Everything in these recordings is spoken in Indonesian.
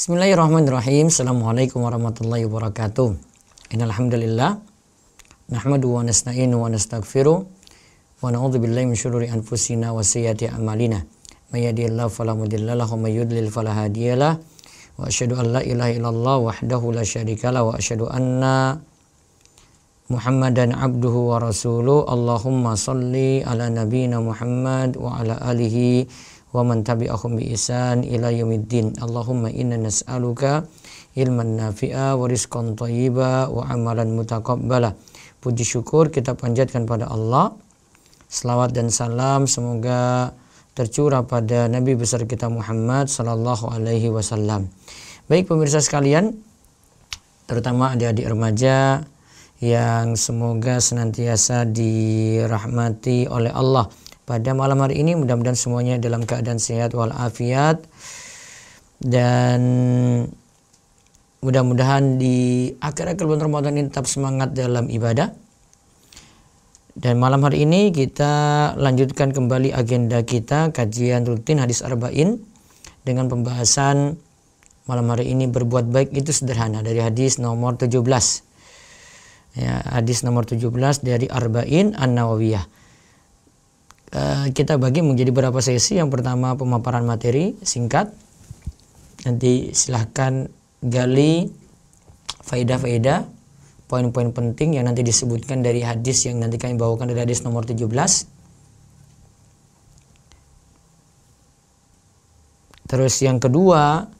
Bismillahirrahmanirrahim. Assalamualaikum warahmatullahi wabarakatuh. Innalhamdulillah. Nahmadu wa nasta'inu wa nastaghfiru wa na'udzu billahi min syururi anfusina wa sayyiati a'malina. May yahdihillahu fala mudilla lahu wa may yudlil fala hadiyalah. Wa asyhadu an la ilaha illallah wahdahu la syarikalah wa asyhadu anna Muhammadan abduhu wa rasuluh. Allahumma salli ala nabiyyina Muhammad wa ala alihi wa man tabi'ahum bi isan ila yaumiddin Allahumma inna nas'aluka ilman nafi'a wa rizqan thayyiba wa amalan mutaqabbala puji syukur kita panjatkan pada Allah selawat dan salam semoga tercurah pada nabi besar kita Muhammad sallallahu alaihi wasallam baik pemirsa sekalian terutama adik-adik remaja yang semoga senantiasa dirahmati oleh Allah pada malam hari ini. Mudah-mudahan semuanya dalam keadaan sehat walafiat dan mudah-mudahan di akhir-akhir bulan Ramadan ini tetap semangat dalam ibadah. Dan malam hari ini kita lanjutkan kembali agenda kita kajian rutin hadis arba'in dengan pembahasan malam hari ini berbuat baik itu sederhana dari hadis nomor 17. Ya, hadis nomor 17 dari Arba'in An-Nawawiyah. Eh, kita bagi menjadi beberapa sesi. Yang pertama pemaparan materi singkat. Nanti silahkan gali faedah-faedah poin-poin penting yang nanti disebutkan dari hadis yang nanti kami bawakan dari hadis nomor 17. Terus yang kedua,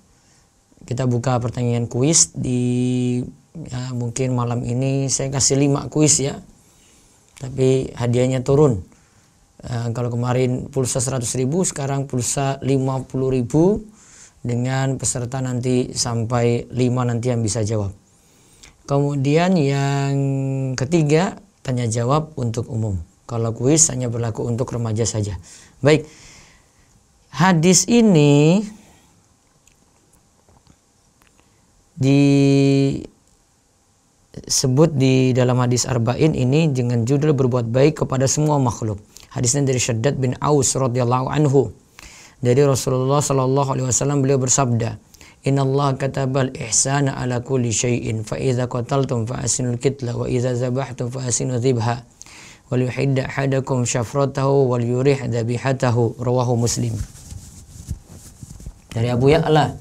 kita buka pertanyaan kuis di ya, mungkin malam ini saya kasih lima kuis ya. Tapi hadiahnya turun. Uh, kalau kemarin pulsa seratus ribu, sekarang pulsa puluh ribu dengan peserta nanti sampai 5 nanti yang bisa jawab. Kemudian yang ketiga, tanya jawab untuk umum. Kalau kuis hanya berlaku untuk remaja saja. Baik. Hadis ini disebut di dalam hadis arba'in ini dengan judul berbuat baik kepada semua makhluk. Hadisnya dari Syaddad bin Aus radhiyallahu anhu. Dari Rasulullah sallallahu alaihi wasallam beliau bersabda, "Inna Allah katabal ihsana ala kulli syai'in fa idza qataltum fa asinul kitla wa idza zabahtum fa asinu dhibha." Wal yuhidda hadakum syafratahu wal yurih dhabihatahu rawahu Muslim. Dari Abu Ya'la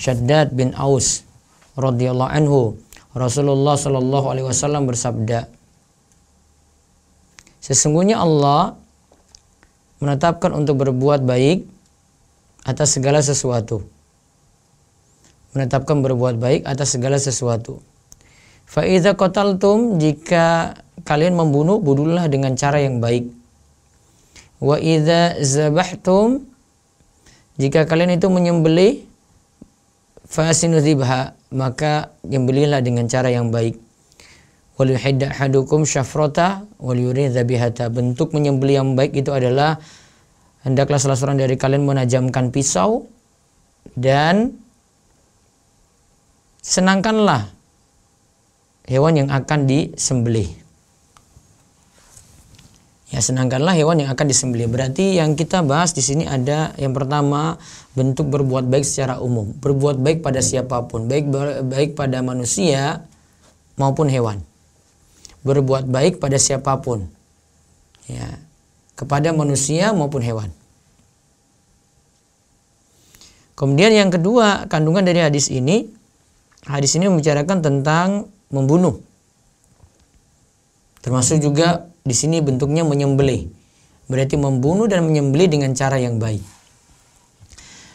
Syaddad bin Aus radhiyallahu anhu Rasulullah sallallahu alaihi wasallam bersabda Sesungguhnya Allah menetapkan untuk berbuat baik atas segala sesuatu. Menetapkan berbuat baik atas segala sesuatu. Fa'idha tum jika kalian membunuh, bunuhlah dengan cara yang baik. Wa zebah tum jika kalian itu menyembelih fasinu maka nyembelihlah dengan cara yang baik hadukum syafrota wal bihata. Bentuk menyembelih yang baik itu adalah hendaklah salah seorang dari kalian menajamkan pisau dan senangkanlah hewan yang akan disembelih. Ya, senangkanlah hewan yang akan disembelih. Berarti yang kita bahas di sini ada yang pertama bentuk berbuat baik secara umum, berbuat baik pada siapapun, baik baik pada manusia maupun hewan berbuat baik pada siapapun. Ya, kepada manusia maupun hewan. Kemudian yang kedua, kandungan dari hadis ini, hadis ini membicarakan tentang membunuh. Termasuk juga di sini bentuknya menyembelih. Berarti membunuh dan menyembelih dengan cara yang baik.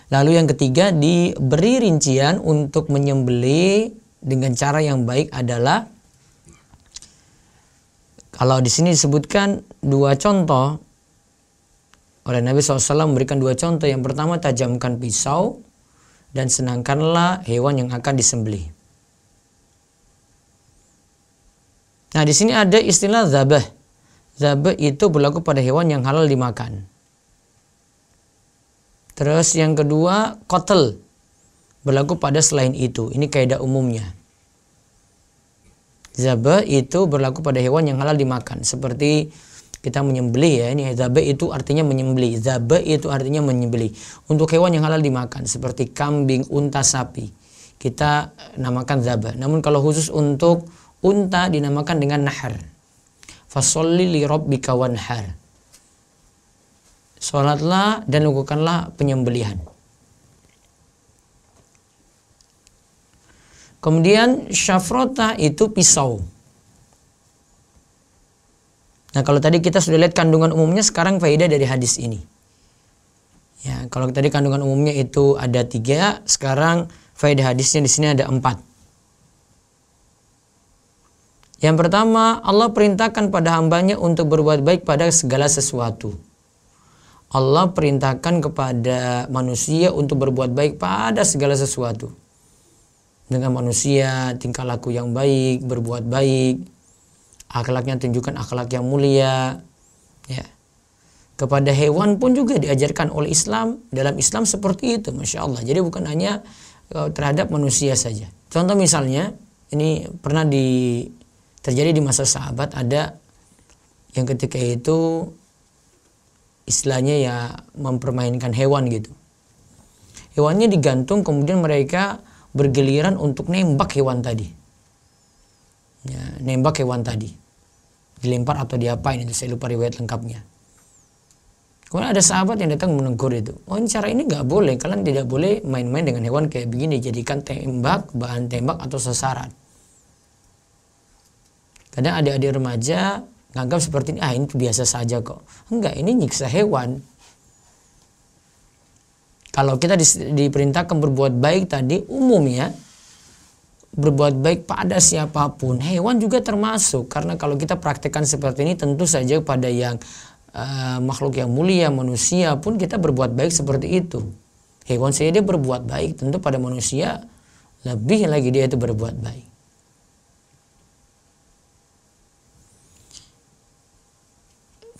Lalu yang ketiga diberi rincian untuk menyembelih dengan cara yang baik adalah kalau di sini disebutkan dua contoh oleh Nabi SAW memberikan dua contoh. Yang pertama tajamkan pisau dan senangkanlah hewan yang akan disembelih. Nah di sini ada istilah zabah. Zabah itu berlaku pada hewan yang halal dimakan. Terus yang kedua kotel berlaku pada selain itu. Ini kaidah umumnya. Zabe itu berlaku pada hewan yang halal dimakan. Seperti kita menyembeli ya ini zabe itu artinya menyembeli zabe itu artinya menyembeli untuk hewan yang halal dimakan seperti kambing unta sapi kita namakan zabe namun kalau khusus untuk unta dinamakan dengan nahar fasolli li rabbika wanhar salatlah dan lakukanlah penyembelihan Kemudian syafrota itu pisau. Nah kalau tadi kita sudah lihat kandungan umumnya sekarang faedah dari hadis ini. Ya kalau tadi kandungan umumnya itu ada tiga, sekarang faedah hadisnya di sini ada empat. Yang pertama Allah perintahkan pada hambanya untuk berbuat baik pada segala sesuatu. Allah perintahkan kepada manusia untuk berbuat baik pada segala sesuatu dengan manusia, tingkah laku yang baik, berbuat baik, akhlaknya tunjukkan akhlak yang mulia, ya. Kepada hewan pun juga diajarkan oleh Islam dalam Islam seperti itu, masya Allah. Jadi bukan hanya e, terhadap manusia saja. Contoh misalnya, ini pernah di terjadi di masa sahabat ada yang ketika itu istilahnya ya mempermainkan hewan gitu. Hewannya digantung kemudian mereka bergiliran untuk nembak hewan tadi. Ya, nembak hewan tadi. Dilempar atau diapain itu saya lupa riwayat lengkapnya. Kemudian ada sahabat yang datang menegur itu. Oh ini cara ini nggak boleh. Kalian tidak boleh main-main dengan hewan kayak begini. Jadikan tembak, bahan tembak atau sasaran. Kadang adik-adik remaja nganggap seperti ini. Ah ini biasa saja kok. Enggak, ini nyiksa hewan kalau kita diperintahkan berbuat baik tadi umum ya. Berbuat baik pada siapapun, hewan juga termasuk karena kalau kita praktekkan seperti ini tentu saja pada yang uh, makhluk yang mulia manusia pun kita berbuat baik seperti itu. Hewan saja dia berbuat baik, tentu pada manusia lebih lagi dia itu berbuat baik.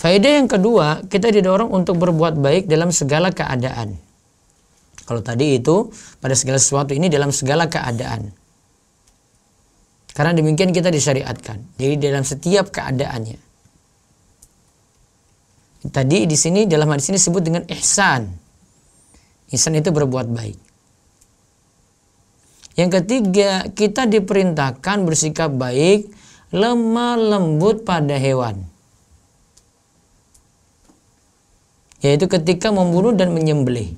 Faedah yang kedua, kita didorong untuk berbuat baik dalam segala keadaan. Kalau tadi itu pada segala sesuatu ini dalam segala keadaan. Karena demikian kita disyariatkan. Jadi dalam setiap keadaannya. Tadi di sini dalam hadis ini disebut dengan ihsan. Ihsan itu berbuat baik. Yang ketiga, kita diperintahkan bersikap baik, lemah lembut pada hewan. Yaitu ketika membunuh dan menyembelih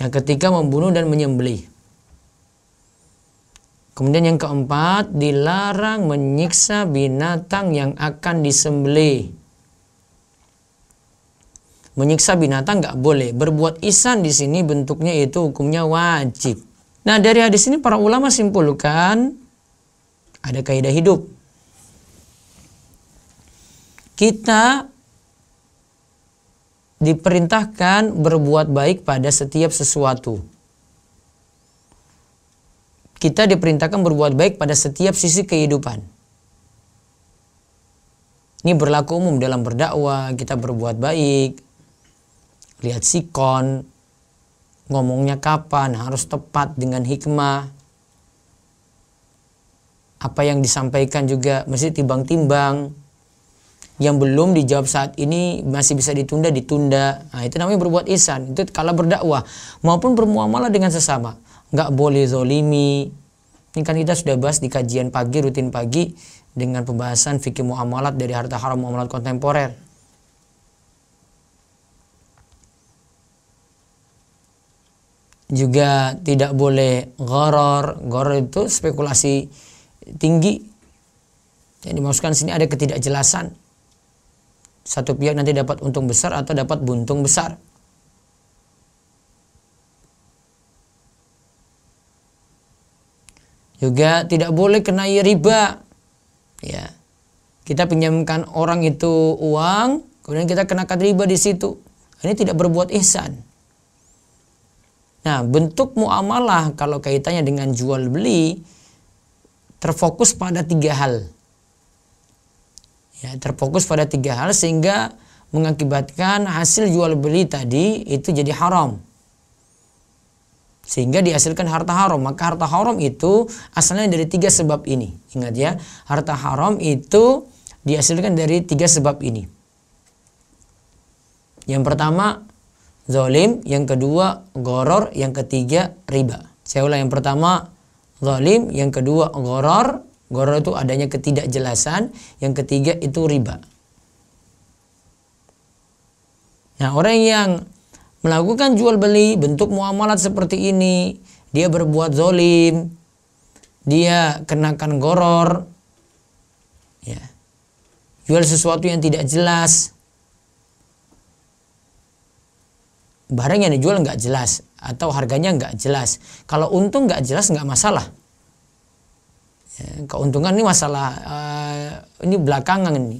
yang ketiga membunuh dan menyembelih. Kemudian yang keempat, dilarang menyiksa binatang yang akan disembelih. Menyiksa binatang nggak boleh. Berbuat isan di sini bentuknya itu hukumnya wajib. Nah dari hadis ini para ulama simpulkan ada kaidah hidup. Kita diperintahkan berbuat baik pada setiap sesuatu. Kita diperintahkan berbuat baik pada setiap sisi kehidupan. Ini berlaku umum dalam berdakwah, kita berbuat baik, lihat sikon, ngomongnya kapan, harus tepat dengan hikmah. Apa yang disampaikan juga mesti timbang-timbang yang belum dijawab saat ini masih bisa ditunda ditunda nah, itu namanya berbuat isan itu kalau berdakwah maupun bermuamalah dengan sesama nggak boleh zolimi ini kan kita sudah bahas di kajian pagi rutin pagi dengan pembahasan fikih muamalat dari harta haram muamalat kontemporer juga tidak boleh goror goror itu spekulasi tinggi yang dimaksudkan sini ada ketidakjelasan satu pihak nanti dapat untung besar atau dapat buntung besar. Juga tidak boleh kena riba. Ya. Kita pinjamkan orang itu uang, kemudian kita kenakan riba di situ. Ini tidak berbuat ihsan. Nah, bentuk muamalah kalau kaitannya dengan jual beli terfokus pada tiga hal ya terfokus pada tiga hal sehingga mengakibatkan hasil jual beli tadi itu jadi haram sehingga dihasilkan harta haram maka harta haram itu asalnya dari tiga sebab ini ingat ya harta haram itu dihasilkan dari tiga sebab ini yang pertama zolim yang kedua goror yang ketiga riba saya ulang yang pertama zolim yang kedua goror Goror itu adanya ketidakjelasan. Yang ketiga itu riba. Nah orang yang melakukan jual beli bentuk muamalat seperti ini. Dia berbuat zolim. Dia kenakan goror. Ya. Jual sesuatu yang tidak jelas. Barang yang dijual nggak jelas atau harganya nggak jelas. Kalau untung nggak jelas nggak masalah Eh, keuntungan ini masalah uh, ini belakangan ini.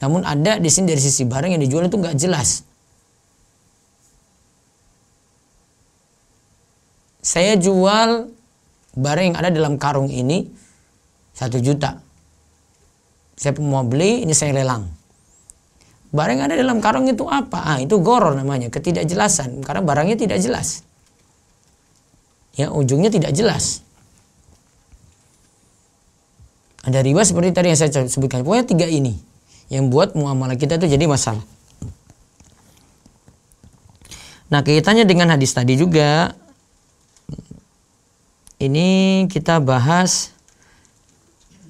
Namun ada di sini dari sisi barang yang dijual itu nggak jelas. Saya jual barang yang ada dalam karung ini satu juta. Saya mau beli, ini saya lelang. Barang yang ada dalam karung itu apa? Ah, itu goror namanya, ketidakjelasan. Karena barangnya tidak jelas. Ya, ujungnya tidak jelas. Ada riba seperti tadi yang saya sebutkan. Pokoknya tiga ini yang buat muamalah kita itu jadi masalah. Nah, kaitannya dengan hadis tadi juga ini kita bahas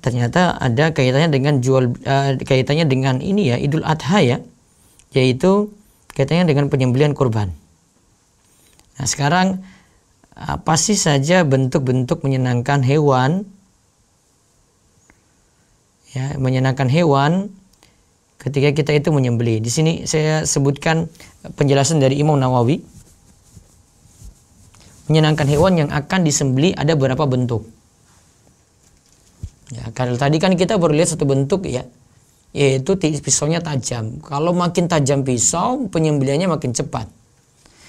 ternyata ada kaitannya dengan jual uh, kaitannya dengan ini ya Idul Adha ya yaitu kaitannya dengan penyembelian kurban. Nah, sekarang apa sih saja bentuk-bentuk menyenangkan hewan ya menyenangkan hewan ketika kita itu menyembelih. Di sini saya sebutkan penjelasan dari Imam Nawawi. Menyenangkan hewan yang akan disembelih ada berapa bentuk? Ya, kalau tadi kan kita baru lihat satu bentuk ya, yaitu pisaunya tajam. Kalau makin tajam pisau, penyembelihannya makin cepat.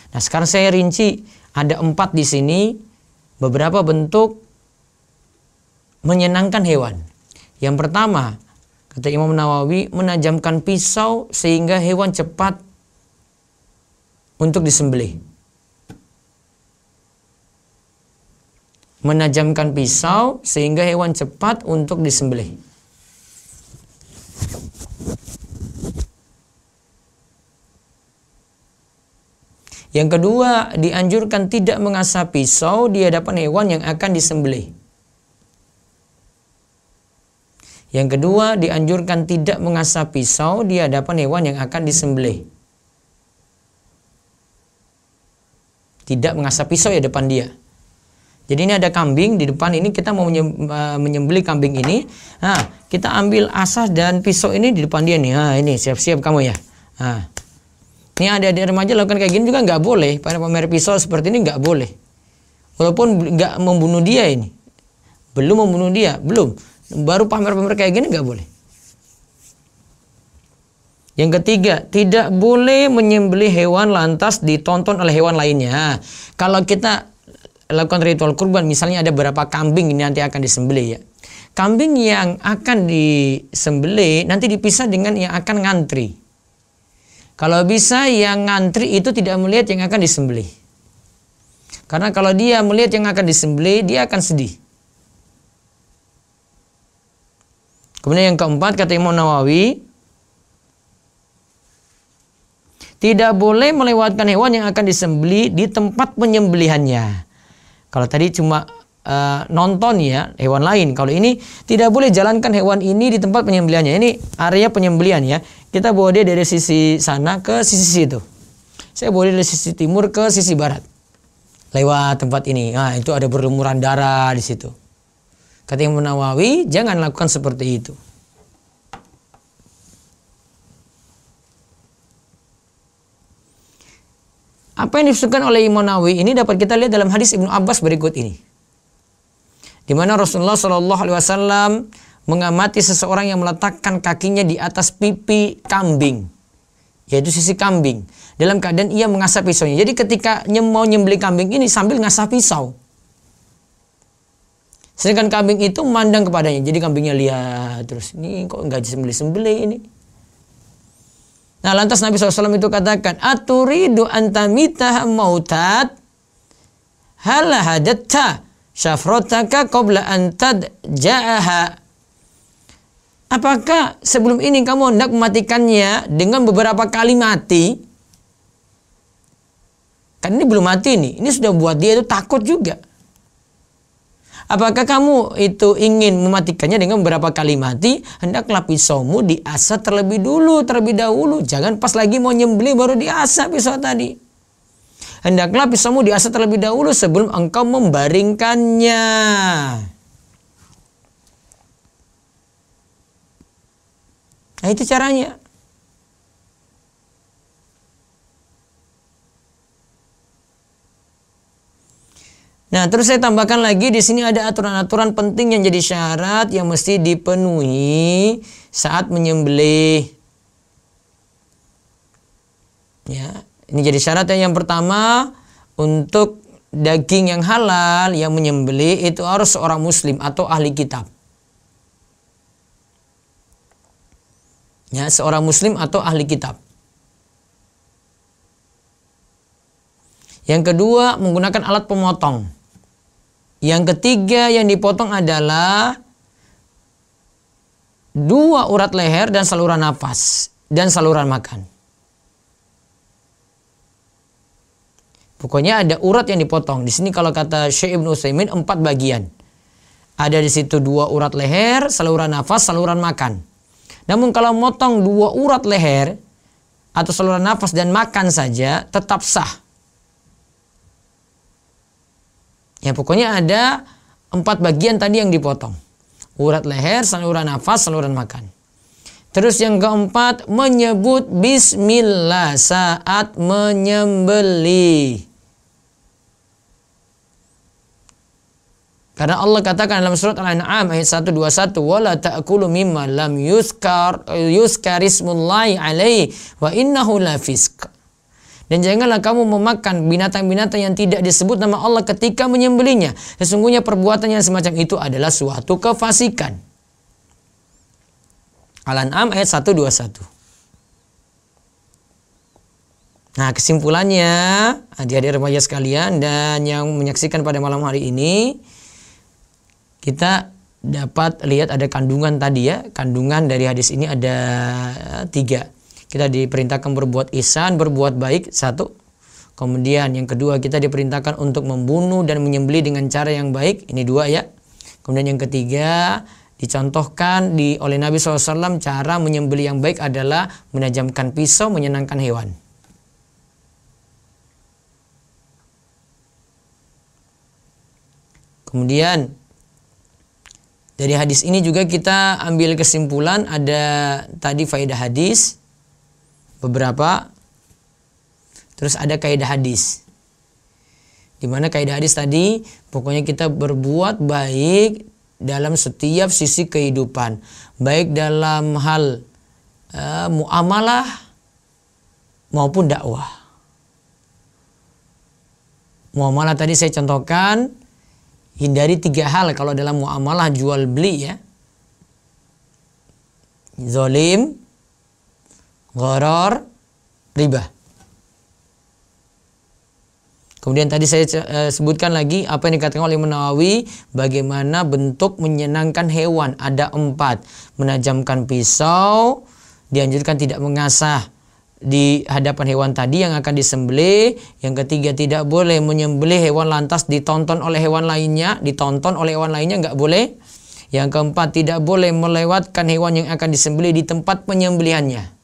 Nah, sekarang saya rinci ada empat di sini, beberapa bentuk menyenangkan hewan. Yang pertama, kata Imam Nawawi, menajamkan pisau sehingga hewan cepat untuk disembelih. Menajamkan pisau sehingga hewan cepat untuk disembelih. Yang kedua, dianjurkan tidak mengasah pisau di hadapan hewan yang akan disembelih. Yang kedua, dianjurkan tidak mengasah pisau di hadapan hewan yang akan disembelih. Tidak mengasah pisau ya depan dia. Jadi ini ada kambing di depan ini kita mau e, menyembelih kambing ini. Nah, kita ambil asah dan pisau ini di depan dia nih. Nah, ini siap-siap kamu ya. Nah. Ini ada adik remaja lakukan kayak gini juga nggak boleh. Pada pamer pisau seperti ini nggak boleh. Walaupun nggak membunuh dia ini. Belum membunuh dia, belum. Baru pamer-pamer kayak gini nggak boleh. Yang ketiga, tidak boleh menyembeli hewan lantas ditonton oleh hewan lainnya. Kalau kita lakukan ritual kurban, misalnya ada beberapa kambing ini nanti akan disembeli ya. Kambing yang akan disembeli nanti dipisah dengan yang akan ngantri. Kalau bisa yang ngantri itu tidak melihat yang akan disembeli, Karena kalau dia melihat yang akan disembeli dia akan sedih. Kemudian yang keempat kata Imam Nawawi, tidak boleh melewatkan hewan yang akan disembeli di tempat penyembelihannya. Kalau tadi cuma uh, nonton ya hewan lain, kalau ini tidak boleh jalankan hewan ini di tempat penyembelihannya. Ini area penyembelihan ya. Kita bawa dia dari sisi sana ke sisi situ. Saya boleh dari sisi timur ke sisi barat. Lewat tempat ini. Nah, itu ada berlumuran darah di situ. Kata Imam Nawawi, jangan lakukan seperti itu. Apa yang disebutkan oleh Imam Nawawi ini dapat kita lihat dalam hadis Ibnu Abbas berikut ini. Di mana Rasulullah Shallallahu alaihi wasallam mengamati seseorang yang meletakkan kakinya di atas pipi kambing, yaitu sisi kambing, dalam keadaan ia mengasah pisaunya. Jadi ketika mau nyembeli kambing ini sambil ngasah pisau. Sedangkan kambing itu memandang kepadanya. Jadi kambingnya lihat terus ini kok nggak disembelih sembelih ini. Nah lantas Nabi SAW itu katakan aturidu antamita mautat Halahadatta hadatta syafrotaka qobla antad ja'aha Apakah sebelum ini kamu hendak mematikannya dengan beberapa kali mati? Kan ini belum mati nih. Ini sudah buat dia itu takut juga. Apakah kamu itu ingin mematikannya dengan beberapa kali mati? Hendaklah pisaumu diasah terlebih dulu, terlebih dahulu. Jangan pas lagi mau nyembeli baru diasah pisau tadi. Hendaklah pisaumu diasah terlebih dahulu sebelum engkau membaringkannya. Nah itu caranya. Nah, terus saya tambahkan lagi di sini ada aturan-aturan penting yang jadi syarat yang mesti dipenuhi saat menyembelih. Ya, ini jadi syarat ya. yang pertama untuk daging yang halal yang menyembelih itu harus seorang muslim atau ahli kitab. Ya, seorang muslim atau ahli kitab. Yang kedua, menggunakan alat pemotong. Yang ketiga yang dipotong adalah dua urat leher dan saluran nafas dan saluran makan. Pokoknya ada urat yang dipotong. Di sini kalau kata Syekh Ibnu Utsaimin empat bagian. Ada di situ dua urat leher, saluran nafas, saluran makan. Namun kalau motong dua urat leher atau saluran nafas dan makan saja tetap sah. Ya pokoknya ada empat bagian tadi yang dipotong. Urat leher, saluran nafas, saluran makan. Terus yang keempat menyebut bismillah saat menyembeli. Karena Allah katakan dalam surat Al-An'am ayat 121, "Wala ta'kulu mimma lam yuzkar yuzkarismullahi alaihi wa innahu lafisq." Dan janganlah kamu memakan binatang-binatang yang tidak disebut nama Allah ketika menyembelihnya. Sesungguhnya perbuatan yang semacam itu adalah suatu kefasikan. Al-An'am ayat 121. Nah kesimpulannya adik-adik remaja sekalian dan yang menyaksikan pada malam hari ini kita dapat lihat ada kandungan tadi ya kandungan dari hadis ini ada eh, tiga kita diperintahkan berbuat isan, berbuat baik, satu. Kemudian yang kedua kita diperintahkan untuk membunuh dan menyembeli dengan cara yang baik. Ini dua ya. Kemudian yang ketiga dicontohkan di oleh Nabi SAW cara menyembeli yang baik adalah menajamkan pisau menyenangkan hewan. Kemudian dari hadis ini juga kita ambil kesimpulan ada tadi faedah hadis beberapa terus ada kaidah hadis di mana kaidah hadis tadi pokoknya kita berbuat baik dalam setiap sisi kehidupan baik dalam hal uh, muamalah maupun dakwah muamalah tadi saya contohkan hindari tiga hal kalau dalam muamalah jual beli ya zolim goror riba. Kemudian tadi saya eh, sebutkan lagi apa yang dikatakan oleh Menawawi bagaimana bentuk menyenangkan hewan ada empat menajamkan pisau dianjurkan tidak mengasah di hadapan hewan tadi yang akan disembelih. Yang ketiga tidak boleh menyembelih hewan lantas ditonton oleh hewan lainnya, ditonton oleh hewan lainnya nggak boleh. Yang keempat tidak boleh melewatkan hewan yang akan disembelih di tempat penyembelihannya.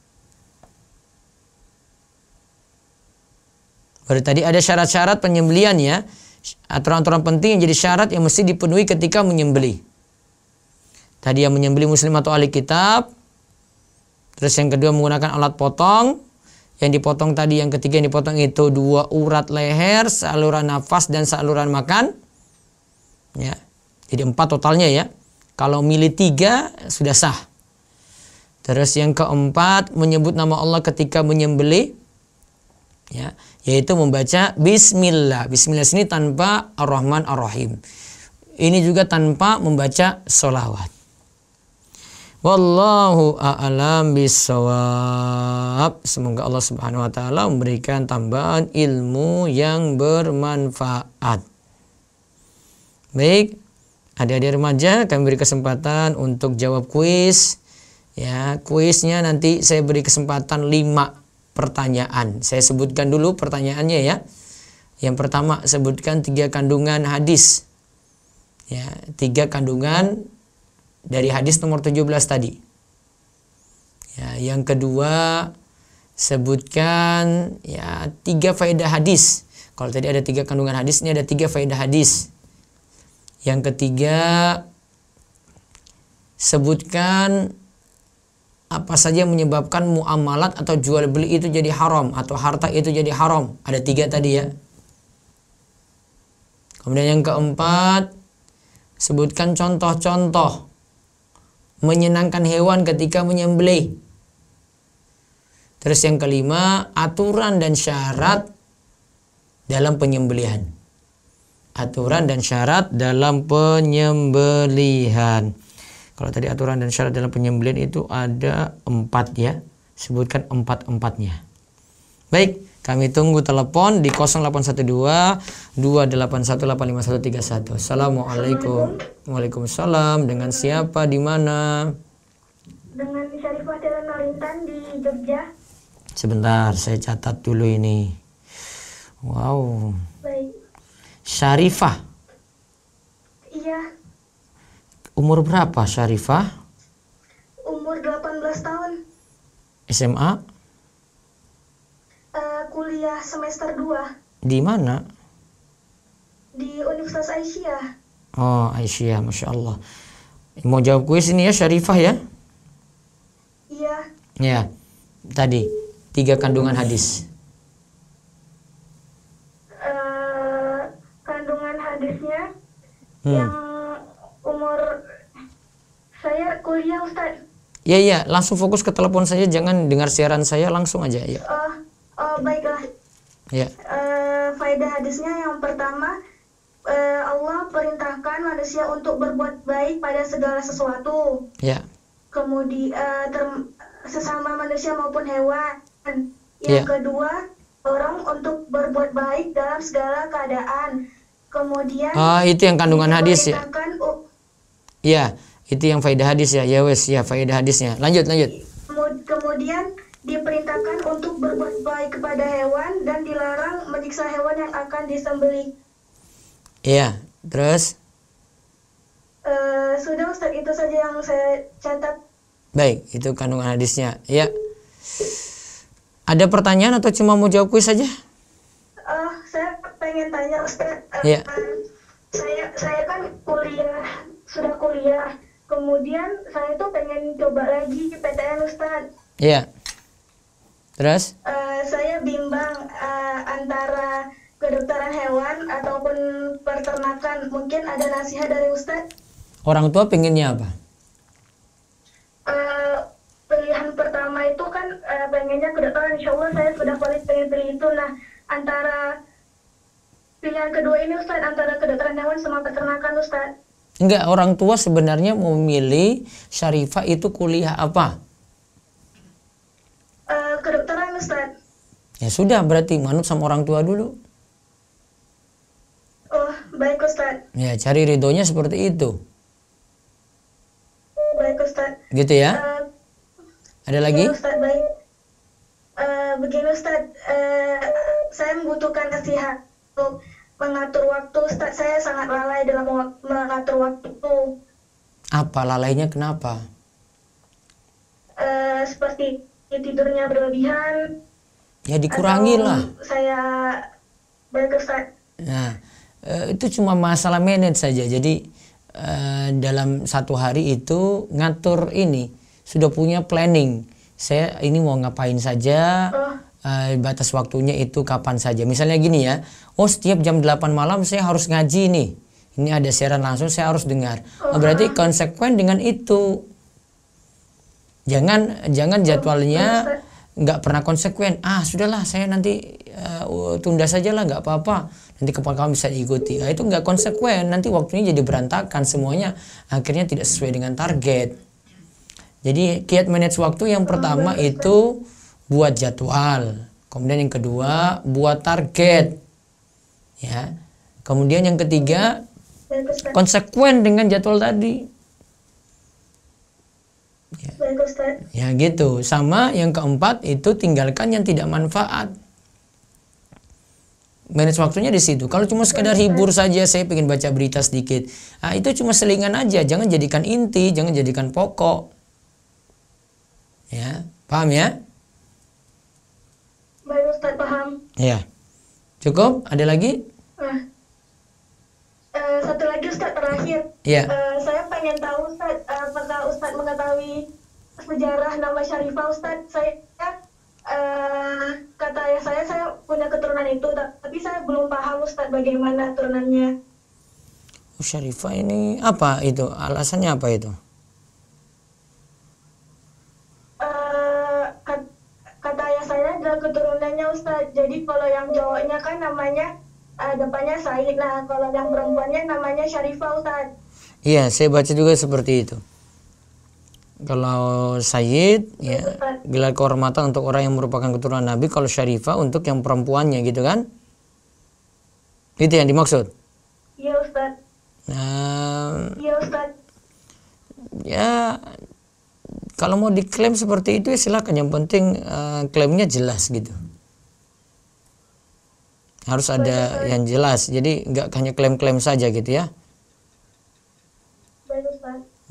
Baru tadi ada syarat-syarat penyembelian ya. Aturan-aturan penting yang jadi syarat yang mesti dipenuhi ketika menyembeli. Tadi yang menyembeli muslim atau ahli kitab. Terus yang kedua menggunakan alat potong. Yang dipotong tadi, yang ketiga yang dipotong itu dua urat leher, saluran nafas, dan saluran makan. Ya. Jadi empat totalnya ya. Kalau milih tiga, sudah sah. Terus yang keempat, menyebut nama Allah ketika menyembelih ya yaitu membaca bismillah bismillah sini tanpa ar-rahman ar-rahim ini juga tanpa membaca sholawat wallahu a'lam bisawab semoga Allah Subhanahu wa taala memberikan tambahan ilmu yang bermanfaat baik adik-adik remaja kami beri kesempatan untuk jawab kuis ya kuisnya nanti saya beri kesempatan 5 pertanyaan. Saya sebutkan dulu pertanyaannya ya. Yang pertama sebutkan tiga kandungan hadis. Ya, tiga kandungan dari hadis nomor 17 tadi. Ya, yang kedua sebutkan ya tiga faedah hadis. Kalau tadi ada tiga kandungan hadis, ini ada tiga faedah hadis. Yang ketiga sebutkan apa saja yang menyebabkan muamalat atau jual beli itu jadi haram atau harta itu jadi haram. Ada tiga tadi ya. Kemudian yang keempat, sebutkan contoh-contoh menyenangkan hewan ketika menyembelih. Terus yang kelima, aturan dan syarat dalam penyembelihan. Aturan dan syarat dalam penyembelihan. Kalau tadi aturan dan syarat dalam penyembelian itu ada empat ya. Sebutkan empat-empatnya. Baik, kami tunggu telepon di 0812 2818531. Assalamualaikum. Waalaikumsalam. Dengan siapa? Di mana? Dengan Syarifah Jalan Norintan di Jogja. Sebentar, saya catat dulu ini. Wow. Baik. Syarifah. Umur berapa Syarifah? Umur 18 tahun. SMA? Uh, eh, kuliah semester 2. Di mana? Di Universitas Aisyah. Oh, Aisyah, Masya Allah. Mau jawab kuis ini ya Syarifah ya? Iya. Ya, tadi tiga kandungan hadis. Eh, kandungan hadisnya hmm. yang saya kuliah Ustaz. Ya ya, langsung fokus ke telepon saya, jangan dengar siaran saya langsung aja ya. Oh oh baiklah. Ya. Uh, faedah hadisnya yang pertama, uh, Allah perintahkan manusia untuk berbuat baik pada segala sesuatu. Ya. Kemudian uh, sesama manusia maupun hewan. Yang ya. kedua, orang untuk berbuat baik dalam segala keadaan. Kemudian Ah, itu yang kandungan hadis ya. Ya itu yang faedah hadis ya ya wes ya faedah hadisnya lanjut lanjut kemudian diperintahkan untuk berbuat baik kepada hewan dan dilarang menyiksa hewan yang akan disembeli iya terus uh, sudah Ustaz itu saja yang saya catat baik itu kandungan hadisnya ya ada pertanyaan atau cuma mau jawab kuis saja uh, saya pengen tanya Ustaz uh, saya saya kan kuliah sudah kuliah kemudian saya tuh pengen coba lagi ke PTN Ustad. iya yeah. terus uh, saya bimbang uh, antara kedokteran hewan ataupun peternakan mungkin ada nasihat dari Ustad. orang tua pengennya apa uh, pilihan pertama itu kan uh, pengennya kedokteran insya Allah saya sudah valid pengen pilih itu nah antara pilihan kedua ini Ustad antara kedokteran hewan sama peternakan Ustad. Enggak, orang tua sebenarnya memilih Syarifah itu kuliah apa? Uh, kedokteran Ustaz. Ya sudah, berarti manut sama orang tua dulu. Oh, baik Ustaz. Ya, cari ridhonya seperti itu. Baik Ustaz. Gitu ya? Uh, Ada lagi? Ya, Ustaz, baik. Uh, begini Ustaz, uh, saya membutuhkan kasihan untuk mengatur waktu saya sangat lalai dalam mengatur waktu apa lalainya kenapa uh, seperti tidurnya berlebihan ya dikurangi lah saya berkesan nah eh, itu cuma masalah manage saja jadi eh, dalam satu hari itu ngatur ini sudah punya planning saya ini mau ngapain saja oh uh, batas waktunya itu kapan saja. Misalnya gini ya, oh setiap jam 8 malam saya harus ngaji nih. Ini ada siaran langsung saya harus dengar. Oh, berarti konsekuen dengan itu. Jangan jangan jadwalnya nggak pernah konsekuen. Ah sudahlah saya nanti uh, tunda lah nggak apa-apa. Nanti kepala kamu bisa ikuti. Nah, itu nggak konsekuen. Nanti waktunya jadi berantakan semuanya. Akhirnya tidak sesuai dengan target. Jadi kiat manage waktu yang pertama itu buat jadwal. Kemudian yang kedua, buat target. Ya. Kemudian yang ketiga, konsekuen dengan jadwal tadi. Ya. ya gitu. Sama yang keempat itu tinggalkan yang tidak manfaat. Manage waktunya di situ. Kalau cuma sekedar hibur saja, saya ingin baca berita sedikit. Nah, itu cuma selingan aja. Jangan jadikan inti, jangan jadikan pokok. Ya, paham ya? Ya, Cukup? Ada lagi? Ah. Eh, satu lagi Ustaz terakhir. Ya. Eh, saya pengen tahu Ustaz, eh, apakah Ustaz mengetahui sejarah nama Syarifah Ustaz? Saya kata ayah saya saya punya keturunan itu, tapi saya belum paham Ustaz bagaimana turunannya. Oh, Syarifah ini apa itu? Alasannya apa itu? Ustaz, jadi kalau yang cowoknya kan namanya uh, depannya Said. Nah, kalau yang perempuannya namanya Syarifah Ustaz. Iya, saya baca juga seperti itu. Kalau Said ya gelar kehormatan untuk orang yang merupakan keturunan Nabi, kalau Syarifah untuk yang perempuannya gitu kan? Itu yang dimaksud. Iya, Ustaz. Nah, iya, Ustaz. Ya kalau mau diklaim seperti itu ya silakan yang penting uh, klaimnya jelas gitu harus ada yang jelas jadi nggak hanya klaim-klaim saja gitu ya Baik,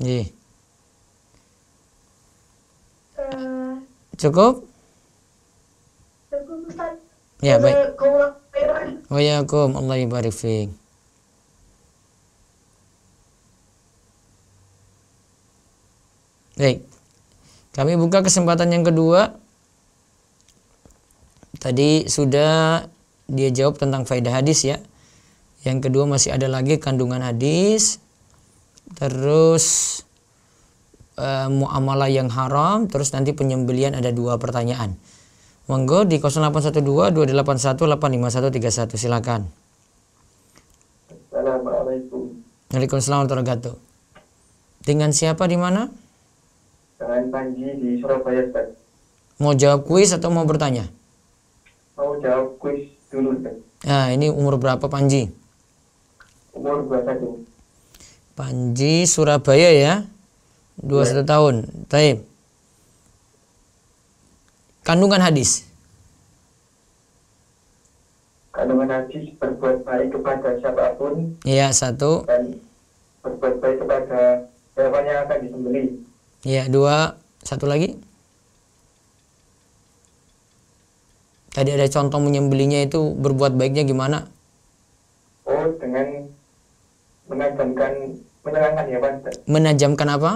iya. uh, eh, cukup ya baik Waalaikumsalam eh, oh, ya, Allah ibarik fiik Baik. Kami buka kesempatan yang kedua. Tadi sudah dia jawab tentang faedah hadis ya. Yang kedua masih ada lagi kandungan hadis. Terus e, muamalah yang haram, terus nanti penyembelian ada dua pertanyaan. Monggo di 0812 281 85131 silakan. Assalamualaikum. Waalaikumsalam warahmatullahi wabarakatuh. Dengan siapa di mana? Dengan Panji di Surabaya, Pak. Mau jawab kuis atau mau bertanya? Mau jawab kuis dulu Nah, ini umur berapa Panji? Umur 21. Panji Surabaya ya. 21 ya. tahun. Taib. Kandungan hadis. Kandungan hadis berbuat baik kepada siapapun. Iya, satu. Dan berbuat baik kepada hewan yang akan disembelih. Iya, dua. Satu lagi. Tadi ada contoh menyembelinya itu berbuat baiknya gimana? Oh, dengan menajamkan menerangkan ya, Pak. Menajamkan apa?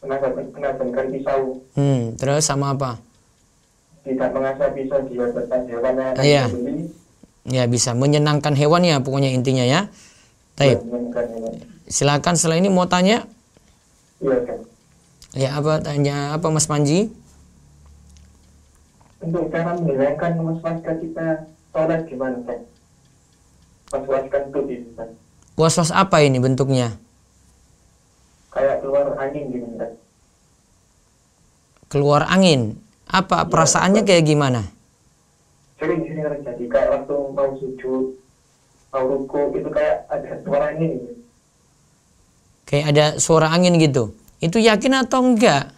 Menajamkan, menajamkan pisau. Hmm, terus sama apa? Tidak mengasah pisau di atas hewan yang iya. Ya, bisa menyenangkan hewan ya pokoknya intinya ya. Baik. Iya, Silakan setelah ini mau tanya? Iya, Ya, apa tanya apa Mas Panji? untuk cara menghilangkan was-was ketika sholat gimana kan? Was-was kentut ini kan? Was-was apa ini bentuknya? Kayak keluar angin gitu kan? Keluar angin? Apa ya, perasaannya kayak gimana? Sering-sering terjadi kan kayak waktu mau sujud, mau ruku itu kayak ada suara angin. Gitu. Kayak ada suara angin gitu. Itu yakin atau enggak?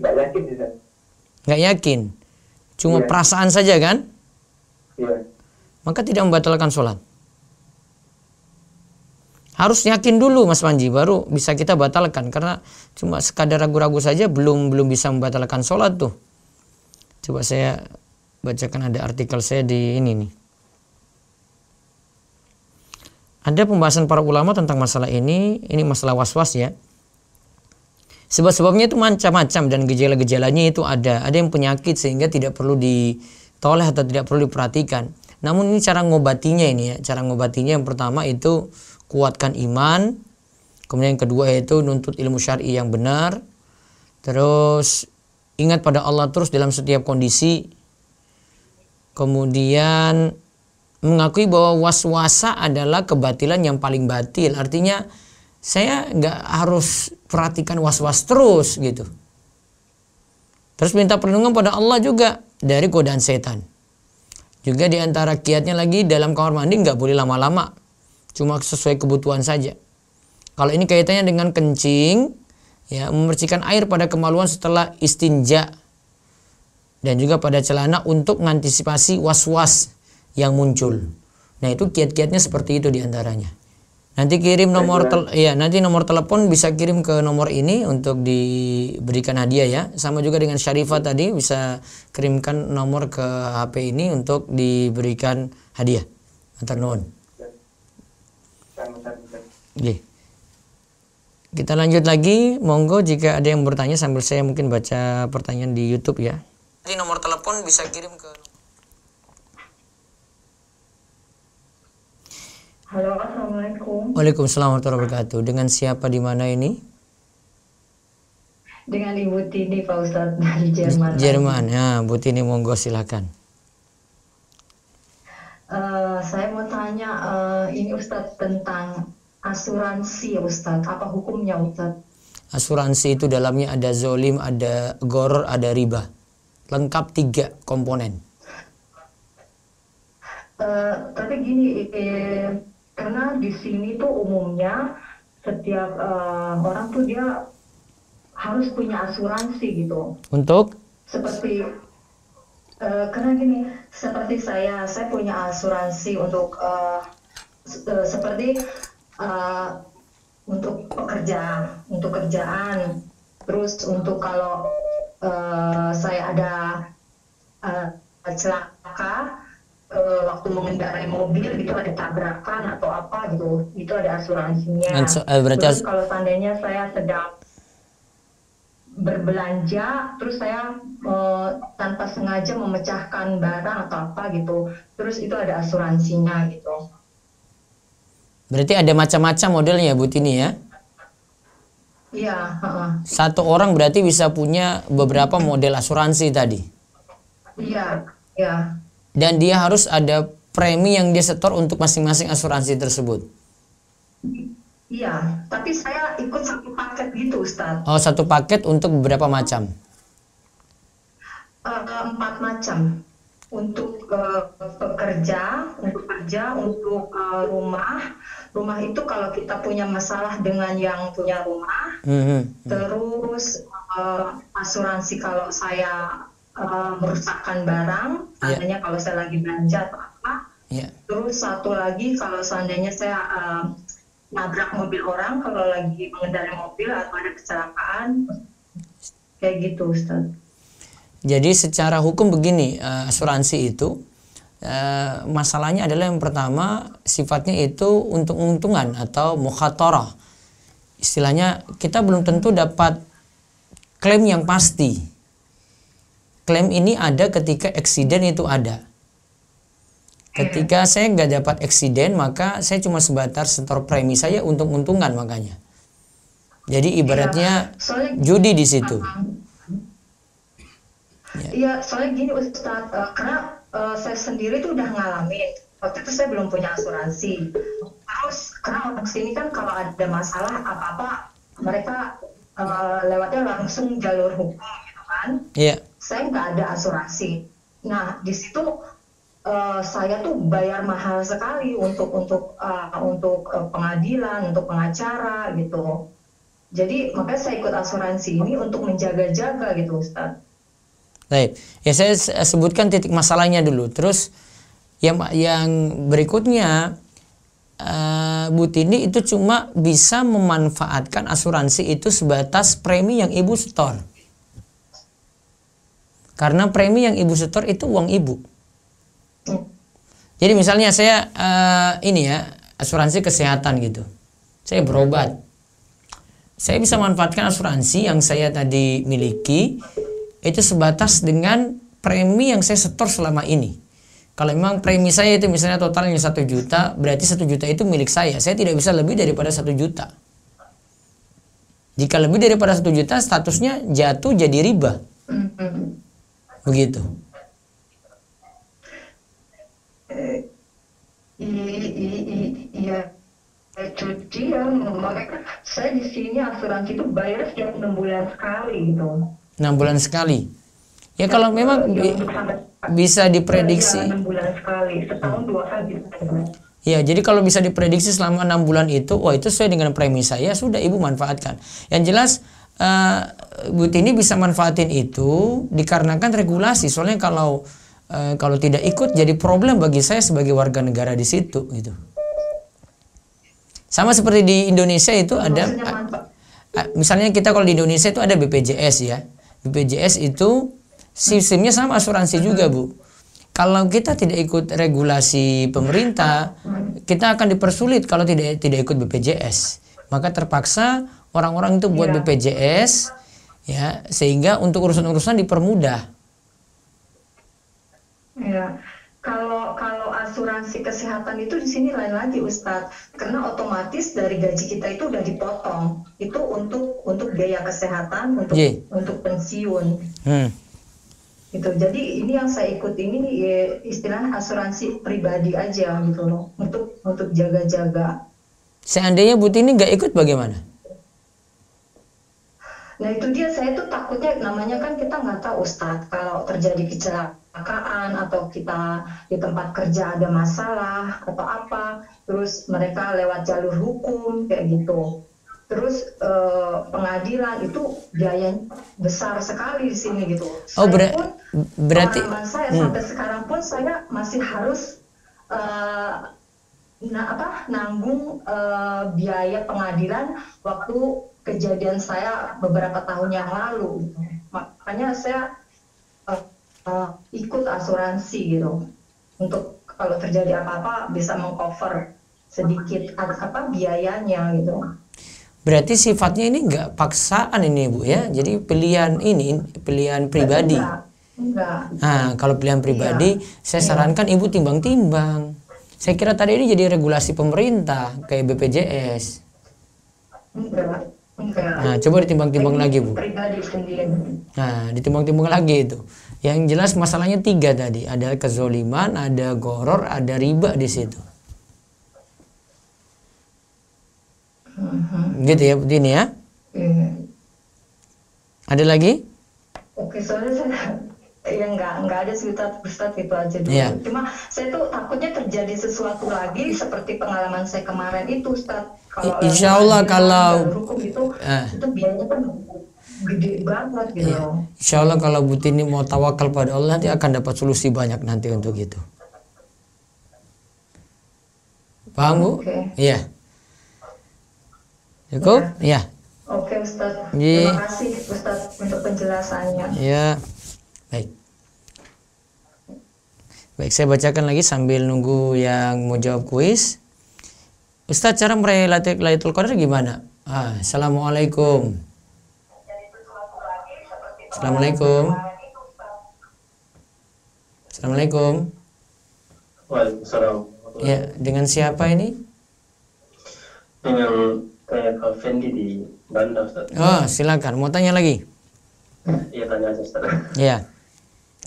Enggak yakin sih nggak yakin, cuma yeah. perasaan saja kan? Yeah. Maka tidak membatalkan sholat. Harus yakin dulu Mas Panji baru bisa kita batalkan karena cuma sekadar ragu-ragu saja belum belum bisa membatalkan sholat tuh. Coba saya bacakan ada artikel saya di ini nih. Ada pembahasan para ulama tentang masalah ini, ini masalah was-was ya. Sebab-sebabnya itu macam-macam dan gejala-gejalanya itu ada. Ada yang penyakit sehingga tidak perlu ditoleh atau tidak perlu diperhatikan. Namun ini cara ngobatinya ini ya. Cara ngobatinya yang pertama itu kuatkan iman. Kemudian yang kedua yaitu nuntut ilmu syar'i yang benar. Terus ingat pada Allah terus dalam setiap kondisi. Kemudian mengakui bahwa was wasa adalah kebatilan yang paling batil. Artinya saya nggak harus perhatikan was-was terus gitu. Terus minta perlindungan pada Allah juga dari godaan setan. Juga di antara kiatnya lagi dalam kamar mandi nggak boleh lama-lama. Cuma sesuai kebutuhan saja. Kalau ini kaitannya dengan kencing, ya membersihkan air pada kemaluan setelah istinja dan juga pada celana untuk mengantisipasi was-was yang muncul. Nah itu kiat-kiatnya seperti itu diantaranya. Nanti kirim nomor tel ya nanti nomor telepon bisa kirim ke nomor ini untuk diberikan hadiah ya. Sama juga dengan Syarifah iya. tadi bisa kirimkan nomor ke HP ini untuk diberikan hadiah. Antar nuwun. Oke. Iya. Kita lanjut lagi, monggo jika ada yang bertanya sambil saya mungkin baca pertanyaan di YouTube ya. Nanti nomor telepon bisa kirim ke Halo, Assalamualaikum. Waalaikumsalam warahmatullahi wabarakatuh. Dengan siapa di mana ini? Dengan Ibu Tini, Pak Ustadz dari Jerman. Jerman, ya. Bu Tini, monggo silakan. Uh, saya mau tanya, uh, ini Ustadz tentang asuransi, ya, Ustadz. Apa hukumnya, Ustadz? Asuransi itu dalamnya ada zolim, ada gor, ada riba. Lengkap tiga komponen. Uh, tapi gini eh, karena di sini tuh umumnya setiap uh, orang tuh dia harus punya asuransi gitu. Untuk? Seperti uh, karena gini, seperti saya, saya punya asuransi untuk uh, eh, se uh, seperti uh, untuk pekerjaan, untuk kerjaan, terus untuk kalau uh, saya ada uh, celaka uh, waktu mengendarai mobil gitu ada tabrakan atau apa gitu itu ada asuransinya uh, berarti terus kalau seandainya saya sedang berbelanja terus saya uh, tanpa sengaja memecahkan barang atau apa gitu terus itu ada asuransinya gitu berarti ada macam-macam modelnya Bu Tini ya Iya. Uh. Satu orang berarti bisa punya beberapa model asuransi tadi. Iya, iya dan dia harus ada premi yang dia setor untuk masing-masing asuransi tersebut. Iya, tapi saya ikut satu paket gitu, Ustaz. Oh, satu paket untuk beberapa macam? Uh, empat macam. Untuk uh, pekerja, untuk kerja, untuk uh, rumah. Rumah itu kalau kita punya masalah dengan yang punya rumah, mm -hmm. terus uh, asuransi kalau saya uh, eh, merusakkan barang, iya. seandainya yeah. kalau saya lagi belanja atau apa. Yeah. Terus satu lagi kalau seandainya saya uh, nabrak mobil orang, kalau lagi mengendarai mobil atau ada kecelakaan, kayak gitu Ustaz. Jadi secara hukum begini, uh, asuransi itu uh, masalahnya adalah yang pertama sifatnya itu untuk untungan atau mukhatarah. Istilahnya kita belum tentu dapat klaim yang pasti klaim ini ada ketika eksiden itu ada. Ketika hmm. saya nggak dapat eksiden, maka saya cuma sebatas setor premi saya untung-untungan makanya. Jadi iya, ibaratnya ya, soalnya, judi di situ. Ya. Iya, ya, soalnya gini Ustadz, uh, karena uh, saya sendiri tuh udah ngalamin. Waktu itu saya belum punya asuransi. Terus karena orang sini kan kalau ada masalah apa-apa mereka uh, lewatnya langsung jalur hukum kan yeah. saya nggak ada asuransi nah di situ uh, saya tuh bayar mahal sekali untuk untuk uh, untuk uh, pengadilan untuk pengacara gitu jadi makanya saya ikut asuransi ini untuk menjaga-jaga gitu Ustaz. Baik, ya saya sebutkan titik masalahnya dulu. Terus yang yang berikutnya uh, Bu Tini itu cuma bisa memanfaatkan asuransi itu sebatas premi yang ibu setor. Karena premi yang ibu setor itu uang ibu. Oh. Jadi misalnya saya uh, ini ya asuransi kesehatan gitu, saya berobat, saya bisa manfaatkan asuransi yang saya tadi miliki itu sebatas dengan premi yang saya setor selama ini. Kalau memang premi saya itu misalnya totalnya satu juta, berarti satu juta itu milik saya. Saya tidak bisa lebih daripada satu juta. Jika lebih daripada satu juta, statusnya jatuh jadi riba begitu eh, iya eh, cuci ya makanya kan saya di sini asuransi itu bayar setiap enam bulan sekali gitu enam bulan sekali ya kalau eh, memang bi bisa diprediksi enam bulan sekali setahun dua kali gitu. Ya, jadi kalau bisa diprediksi selama enam bulan itu, wah itu sesuai dengan premis saya, sudah ibu manfaatkan. Yang jelas Eh, Bu Tini bisa manfaatin itu dikarenakan regulasi. Soalnya kalau uh, kalau tidak ikut jadi problem bagi saya sebagai warga negara di situ gitu. Sama seperti di Indonesia itu ada misalnya kita kalau di Indonesia itu ada BPJS ya. BPJS itu sistemnya sama asuransi hmm. juga, Bu kalau kita tidak ikut regulasi pemerintah, hmm. kita akan dipersulit kalau tidak tidak ikut BPJS. Maka terpaksa orang-orang itu buat yeah. BPJS ya sehingga untuk urusan-urusan dipermudah. Ya. Kalau kalau asuransi kesehatan itu di sini lain lagi Ustadz, karena otomatis dari gaji kita itu udah dipotong. Itu untuk untuk biaya kesehatan, untuk yeah. untuk pensiun. Hmm. Itu Jadi ini yang saya ikut ini ya, istilah asuransi pribadi aja gitu loh, untuk untuk jaga-jaga. Seandainya Buti ini nggak ikut bagaimana? Nah itu dia saya tuh takutnya namanya kan kita nggak tahu Ustadz kalau terjadi kecelakaan atau kita di tempat kerja ada masalah atau apa terus mereka lewat jalur hukum kayak gitu terus eh, pengadilan itu biayanya besar sekali di sini gitu. Oh ber pun, berarti saya hmm. sampai sekarang pun saya masih harus eh, nah apa nanggung eh, biaya pengadilan waktu kejadian saya beberapa tahun yang lalu makanya saya uh, uh, ikut asuransi gitu untuk kalau terjadi apa-apa bisa mengcover sedikit apa biayanya gitu berarti sifatnya ini nggak paksaan ini bu ya jadi pilihan ini pilihan pribadi enggak, nah kalau pilihan pribadi ya. saya iya. sarankan ya. ibu timbang-timbang saya kira tadi ini jadi regulasi pemerintah kayak BPJS enggak Nah, coba ditimbang-timbang lagi, Bu. Nah, ditimbang-timbang lagi itu. Yang jelas masalahnya tiga tadi. Ada kezoliman, ada goror, ada riba di situ. Mhm. Gitu ya, begini ya. Iya. Ada lagi? Oke, soalnya saya ya nggak nggak ada cerita Ustaz gitu aja dulu. Yeah. Cuma saya tuh takutnya terjadi sesuatu lagi seperti pengalaman saya kemarin itu Ustaz kalau Insya Allah kalau hukum itu eh. itu biayanya kan gede banget gitu. Iya. Insya Allah kalau Butini mau tawakal pada Allah nanti akan dapat solusi banyak nanti untuk itu. Paham Bu? Okay. Iya. Cukup? Iya. Ya. Oke Ustaz. Iya. Terima kasih Ustaz untuk penjelasannya. Iya. Baik. Baik, saya bacakan lagi sambil nunggu yang mau jawab kuis. Ustaz cara meraih Lailatul Qadar gimana? Ah, Assalamualaikum. Assalamualaikum. Assalamualaikum. Waalaikumsalam. Ya, dengan siapa ini? Dengan kayak Fendi di Bandar, Ustaz. Oh, silakan. Mau tanya lagi? Iya, tanya aja, Ustaz. Iya.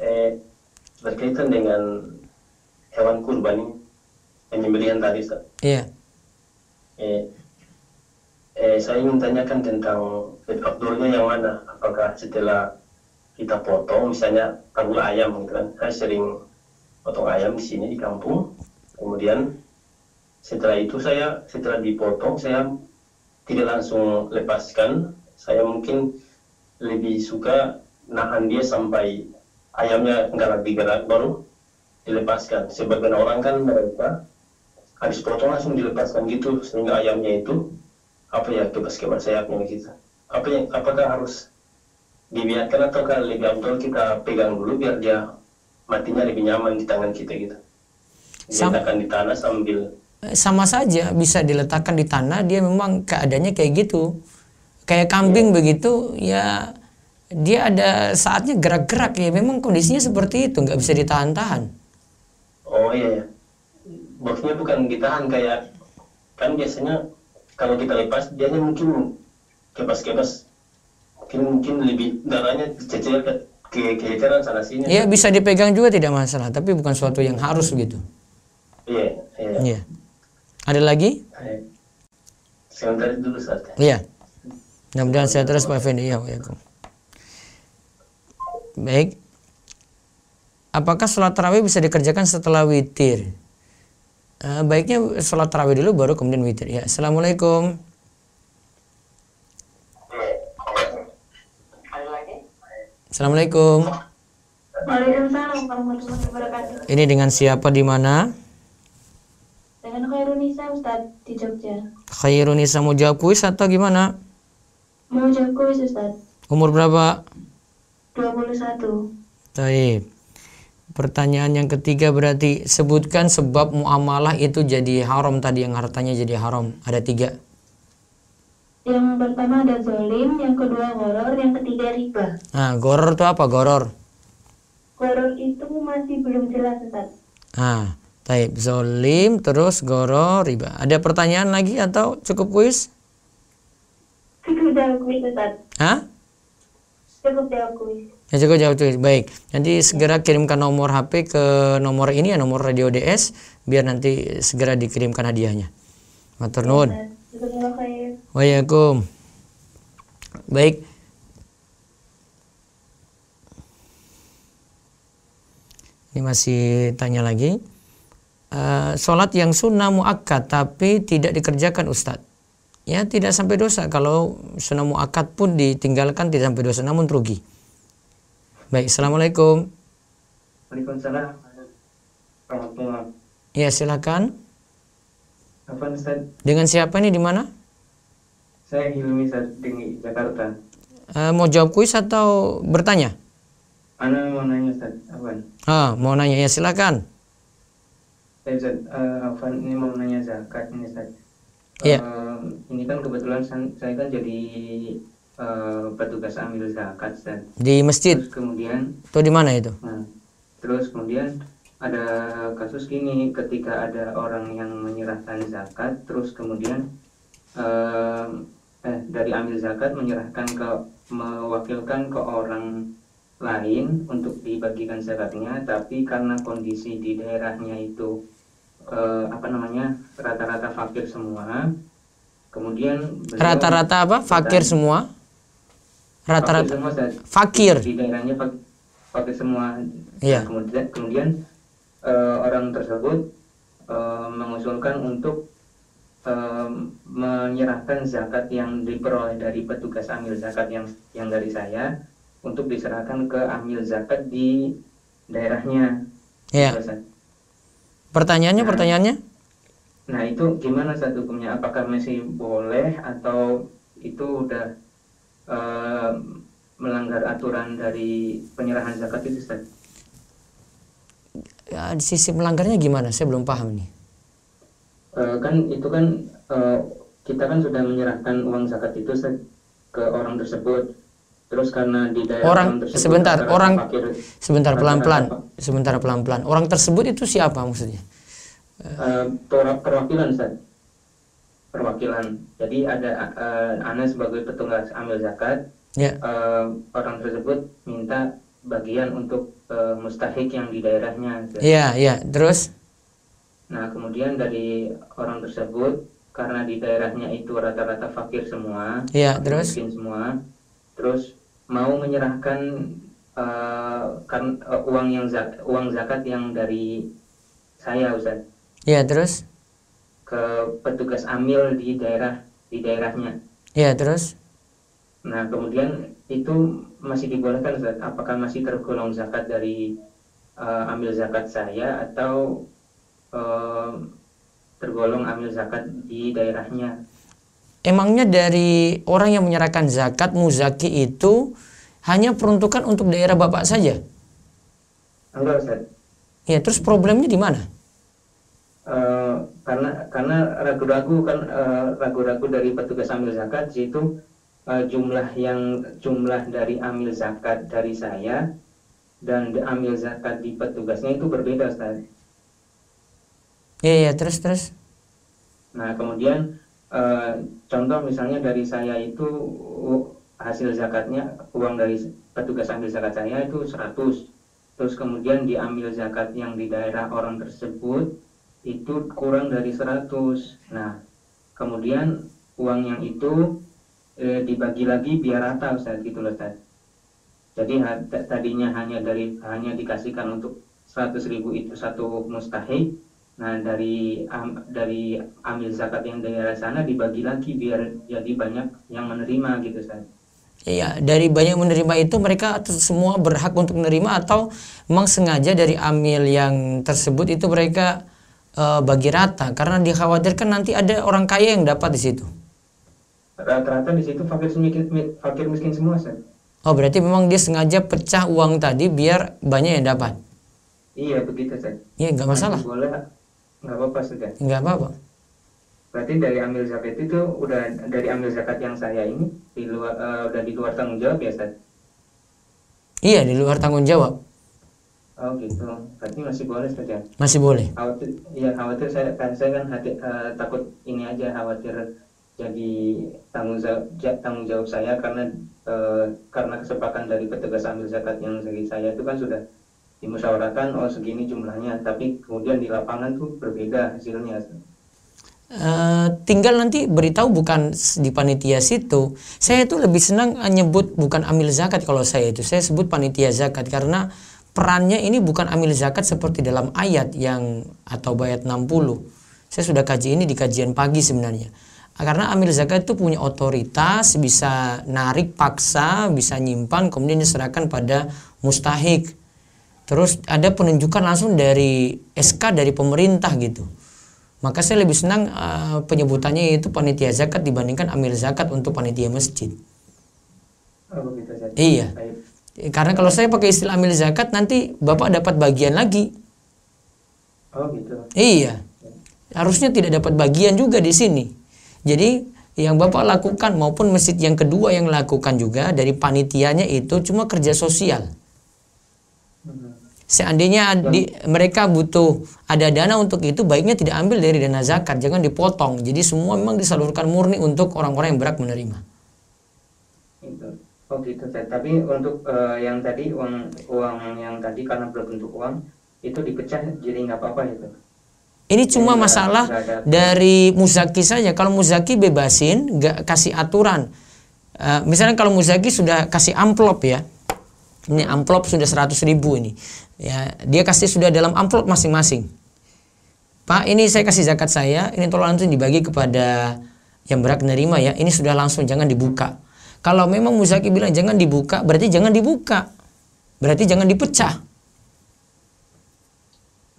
Eh, berkaitan dengan hewan kurban ini, penyembelihan tadi, Ustaz. Iya eh, eh, saya ingin tanyakan tentang afdolnya yang mana apakah setelah kita potong misalnya tahu ayam gitu kan saya sering potong ayam di sini di kampung kemudian setelah itu saya setelah dipotong saya tidak langsung lepaskan saya mungkin lebih suka nahan dia sampai ayamnya nggak lagi gerak baru dilepaskan sebagian orang kan mereka habis potong langsung dilepaskan gitu sehingga ayamnya itu apa ya kebas-kebas sayapnya gitu apa yang, apakah harus dibiarkan atau kan lebih abdul kita pegang dulu biar dia matinya lebih nyaman di tangan kita gitu diletakkan di tanah sambil eh, sama saja bisa diletakkan di tanah dia memang keadaannya kayak gitu kayak kambing ya. begitu ya dia ada saatnya gerak-gerak ya memang kondisinya seperti itu nggak bisa ditahan-tahan oh iya, iya boxnya bukan ditahan kayak kan biasanya kalau kita lepas dia mungkin kebas-kebas, mungkin mungkin lebih darahnya cecer ke kehiteran sana sini iya bisa dipegang juga tidak masalah tapi bukan suatu yang harus gitu iya iya ya. ada lagi iya. sebentar sementara dulu saja iya mudah-mudahan saya terus Pak Fendi ya baik apakah sholat tarawih bisa dikerjakan setelah witir Eh, baiknya sholat terawih dulu baru kemudian witir ya. Assalamualaikum. Assalamualaikum. Ini dengan siapa di mana? Dengan Khairunisa Ustaz di Jogja. Khairunisa mau jawab kuis atau gimana? Mau jawab kuis Ustaz. Umur berapa? dua puluh satu Taib. Pertanyaan yang ketiga berarti sebutkan sebab muamalah itu jadi haram tadi yang hartanya jadi haram. Ada tiga. Yang pertama ada zolim, yang kedua goror, yang ketiga riba. Nah, goror itu apa goror? Goror itu masih belum jelas Ustaz. Ah, taib zolim terus goror riba. Ada pertanyaan lagi atau cukup kuis? Cukup jawab kuis Ustaz. Hah? Cukup jawab kuis. Ya cukup jawab tulis. Baik. Nanti segera kirimkan nomor HP ke nomor ini ya nomor radio DS biar nanti segera dikirimkan hadiahnya. Matur nuwun. Waalaikumsalam. Baik. Ini masih tanya lagi. Uh, sholat yang sunnah muakkad tapi tidak dikerjakan Ustadz ya tidak sampai dosa kalau sunnah muakkad pun ditinggalkan tidak sampai dosa namun rugi Baik, assalamualaikum. Waalaikumsalam. Ya silakan. Apa Ustaz? Dengan siapa ini di mana? Saya Hilmi di Jakarta. Uh, mau jawab kuis atau bertanya? Ana mau nanya Ustaz, Afan. Ah, mau nanya ya silakan. Saya Ustaz, uh, Afan ini mau nanya zakat ini Ustaz. Iya. Yeah. Uh, ini kan kebetulan saya kan jadi Eh, petugas ambil zakat Ustaz. di masjid terus kemudian itu di mana itu nah, terus kemudian ada kasus gini ketika ada orang yang menyerahkan zakat terus kemudian uh, eh dari ambil zakat menyerahkan ke mewakilkan ke orang lain untuk dibagikan zakatnya tapi karena kondisi di daerahnya itu eh, apa namanya rata-rata fakir semua kemudian rata-rata apa fakir semua rata-rata fakir, di daerahnya pakai semua iya. kemudian kemudian uh, orang tersebut uh, mengusulkan untuk uh, menyerahkan zakat yang diperoleh dari petugas amil zakat yang yang dari saya untuk diserahkan ke amil zakat di daerahnya iya. iya pertanyaannya nah, pertanyaannya nah itu gimana satu hukumnya apakah masih boleh atau itu udah uh, melanggar aturan dari penyerahan zakat itu Ustaz? Ya, di sisi melanggarnya gimana? Saya belum paham nih. Eh, uh, kan itu kan uh, kita kan sudah menyerahkan uang zakat itu Ustaz, ke orang tersebut. Terus karena di daerah orang, orang tersebut sebentar orang pakir, sebentar pelan-pelan sebentar pelan-pelan orang tersebut itu siapa maksudnya? Uh, perwakilan Ustaz perwakilan. Jadi ada uh, Ana sebagai petugas ambil zakat, yeah. Ya. uh, orang tersebut minta bagian untuk uh, mustahik yang di daerahnya. Iya, iya. Terus? Nah, kemudian dari orang tersebut karena di daerahnya itu rata-rata fakir semua, iya, terus miskin semua, terus mau menyerahkan uh, kan uh, uang yang zak uang zakat yang dari saya Ustaz. Iya, terus ke petugas amil di daerah di daerahnya. Iya, terus? Nah, kemudian itu masih dibolehkan Ustaz? Apakah masih tergolong zakat dari uh, ambil zakat saya atau uh, tergolong amil zakat di daerahnya? Emangnya dari orang yang menyerahkan zakat muzaki itu hanya peruntukan untuk daerah bapak saja? Enggak Ustaz. Ya, terus problemnya di mana? Eh, karena karena ragu-ragu kan eh, ragu-ragu dari petugas amil zakat yaitu eh, jumlah yang jumlah dari amil zakat dari saya dan amil zakat di petugasnya itu berbeda Ustaz. Iya iya terus terus. Nah kemudian eh, contoh misalnya dari saya itu hasil zakatnya uang dari petugas ambil zakat saya itu 100 terus kemudian diambil zakat yang di daerah orang tersebut itu kurang dari 100 nah kemudian uang yang itu e, dibagi lagi biar rata Ustaz gitu loh Ustaz jadi tadinya hanya dari hanya dikasihkan untuk 100 ribu itu satu mustahik nah dari am, dari ambil zakat yang dari arah sana dibagi lagi biar jadi banyak yang menerima gitu Ustaz Iya, dari banyak menerima itu mereka semua berhak untuk menerima atau memang sengaja dari amil yang tersebut itu mereka Eh, bagi rata karena dikhawatirkan nanti ada orang kaya yang dapat di situ. Rata-rata di situ fakir miskin, fakir miskin semua, Ustaz. Oh, berarti memang dia sengaja pecah uang tadi biar banyak yang dapat. Iya, begitu, Ustaz. Iya, nggak masalah. Boleh, nggak apa-apa, Ustaz. Nggak apa-apa. Berarti dari ambil zakat itu udah dari ambil zakat yang saya ini di luar uh, udah di luar tanggung jawab ya, Ustaz? Iya, di luar tanggung jawab. Oh gitu, berarti masih boleh saja. Ya? Masih boleh. Khawatir, ya khawatir saya kan saya kan hati, uh, takut ini aja khawatir jadi tanggung jawab, tanggung jawab saya karena uh, karena kesepakatan dari petugas ambil zakat yang segi saya itu kan sudah dimusyawarahkan oh segini jumlahnya, tapi kemudian di lapangan tuh berbeda hasilnya. Uh, tinggal nanti beritahu bukan di panitia situ. Saya itu lebih senang nyebut bukan amil zakat kalau saya itu. Saya sebut panitia zakat karena perannya ini bukan amil zakat seperti dalam ayat yang atau ayat 60. Saya sudah kaji ini di kajian pagi sebenarnya. Karena amil zakat itu punya otoritas, bisa narik paksa, bisa nyimpan, kemudian diserahkan pada mustahik. Terus ada penunjukan langsung dari SK dari pemerintah gitu. Maka saya lebih senang uh, penyebutannya itu panitia zakat dibandingkan amil zakat untuk panitia masjid. Oh, iya. Karena kalau saya pakai istilah amil zakat nanti Bapak dapat bagian lagi. Oh gitu. Iya. Harusnya tidak dapat bagian juga di sini. Jadi yang Bapak lakukan maupun masjid yang kedua yang lakukan juga dari panitianya itu cuma kerja sosial. Seandainya di, mereka butuh ada dana untuk itu, baiknya tidak ambil dari dana zakat, jangan dipotong. Jadi semua memang disalurkan murni untuk orang-orang yang berhak menerima. Gitu. Oh gitu, tapi untuk uh, yang tadi uang uang yang tadi karena belum bentuk uang itu dipecah jadi nggak apa-apa gitu. Ini cuma masalah dari Muzaki saja. Kalau Muzaki bebasin, gak kasih aturan. Uh, misalnya kalau Muzaki sudah kasih amplop ya, ini amplop sudah 100 ribu ini, ya dia kasih sudah dalam amplop masing-masing. Pak ini saya kasih zakat saya, ini tolong langsung dibagi kepada yang berhak menerima ya. Ini sudah langsung jangan dibuka kalau memang Musaki bilang jangan dibuka, berarti jangan dibuka. Berarti jangan dipecah.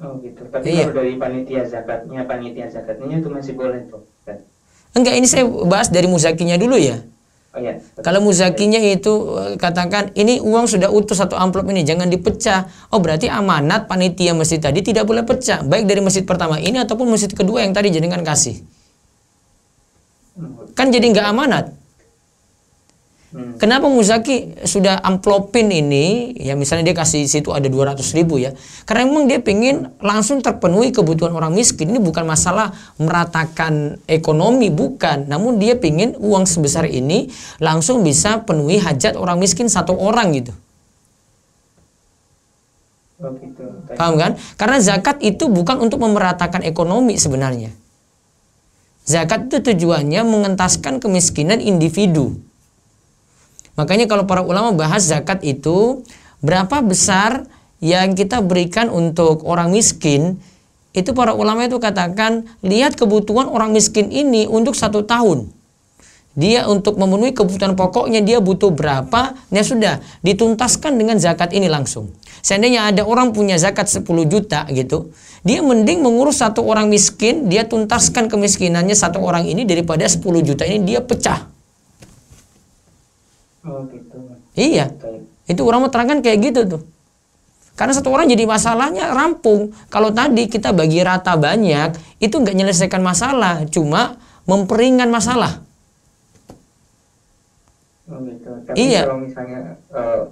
Oh gitu. Tapi iya. kalau dari panitia zakatnya, panitia zakatnya itu masih boleh tuh. Enggak, ini saya bahas dari musakinya dulu ya. Oh, iya. Kalau muzakinya itu eh, katakan ini uang sudah utuh satu amplop ini jangan dipecah. Oh berarti amanat panitia masjid tadi tidak boleh pecah baik dari masjid pertama ini ataupun masjid kedua yang tadi jenengan kasih. Hmm. Kan jadi nggak amanat. Hmm. Kenapa Muzaki sudah amplopin ini? Ya misalnya dia kasih situ ada 200 ribu ya. Karena memang dia pingin langsung terpenuhi kebutuhan orang miskin. Ini bukan masalah meratakan ekonomi, bukan. Namun dia pingin uang sebesar ini langsung bisa penuhi hajat orang miskin satu orang gitu. Oh, gitu. Paham kan? Karena zakat itu bukan untuk memeratakan ekonomi sebenarnya. Zakat itu tujuannya mengentaskan kemiskinan individu Makanya kalau para ulama bahas zakat itu berapa besar yang kita berikan untuk orang miskin itu para ulama itu katakan lihat kebutuhan orang miskin ini untuk satu tahun dia untuk memenuhi kebutuhan pokoknya dia butuh berapa ya sudah dituntaskan dengan zakat ini langsung seandainya ada orang punya zakat 10 juta gitu dia mending mengurus satu orang miskin dia tuntaskan kemiskinannya satu orang ini daripada 10 juta ini dia pecah Oh, gitu. Iya. Itu orang mau terangkan kayak gitu tuh. Karena satu orang jadi masalahnya rampung. Kalau tadi kita bagi rata banyak, itu nggak menyelesaikan masalah, cuma memperingan masalah. Oh gitu. Tapi iya. kalau misalnya uh,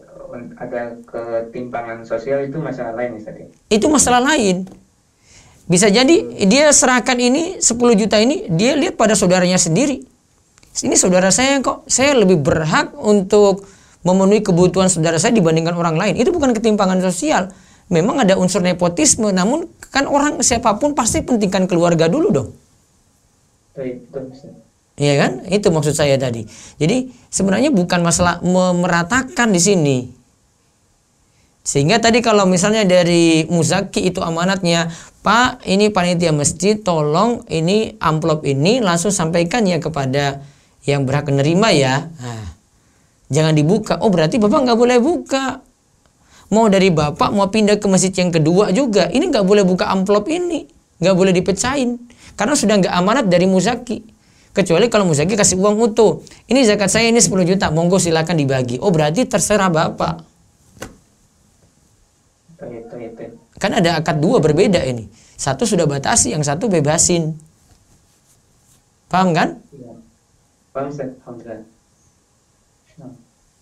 ada ketimpangan sosial itu masalah lain misalnya. Itu masalah lain. Bisa jadi dia serahkan ini 10 juta ini dia lihat pada saudaranya sendiri. Ini saudara saya kok, saya lebih berhak untuk memenuhi kebutuhan saudara saya dibandingkan orang lain. Itu bukan ketimpangan sosial. Memang ada unsur nepotisme, namun kan orang siapapun pasti pentingkan keluarga dulu dong. Iya kan? Itu maksud saya tadi. Jadi sebenarnya bukan masalah memeratakan di sini, sehingga tadi kalau misalnya dari Muzaki itu amanatnya, Pak, ini panitia masjid, tolong ini amplop ini langsung sampaikan ya kepada yang berhak menerima ya. Nah, jangan dibuka. Oh berarti bapak nggak boleh buka. Mau dari bapak mau pindah ke masjid yang kedua juga, ini nggak boleh buka amplop ini, nggak boleh dipecahin karena sudah nggak amanat dari muzaki. Kecuali kalau muzaki kasih uang utuh. Ini zakat saya ini 10 juta, monggo silakan dibagi. Oh berarti terserah bapak. Kan ada akad dua berbeda ini. Satu sudah batasi, yang satu bebasin. Paham kan? Iya. Bang Ustaz, nah.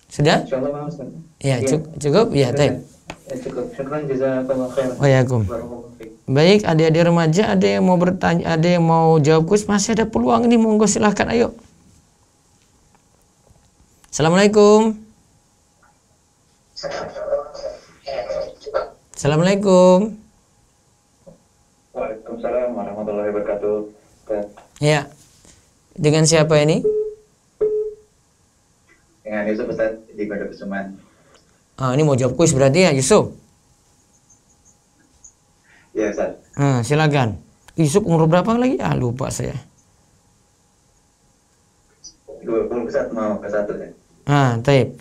Sudah? Insyaallah Bang ya, iya. Ustaz. Ya, iya, ya, cukup, cukup? Ya, baik. cukup. Syukran jazakallahu Waalaikumsalam. Baik, adik-adik remaja ada yang mau bertanya, ada yang mau jawab kuis masih ada peluang nih monggo silahkan ayo. Assalamualaikum. Assalamualaikum. Waalaikumsalam warahmatullahi wabarakatuh. Ya. Dengan siapa ini? dengan ya, Yusuf Ustaz di Pondok Pesuman. Ah, ini mau jawab kuis berarti ya Yusuf? Iya Ustaz. Nah, silakan. Yusuf umur berapa lagi? Ah, lupa saya. Dua mau ke satu ya. Ah, taip.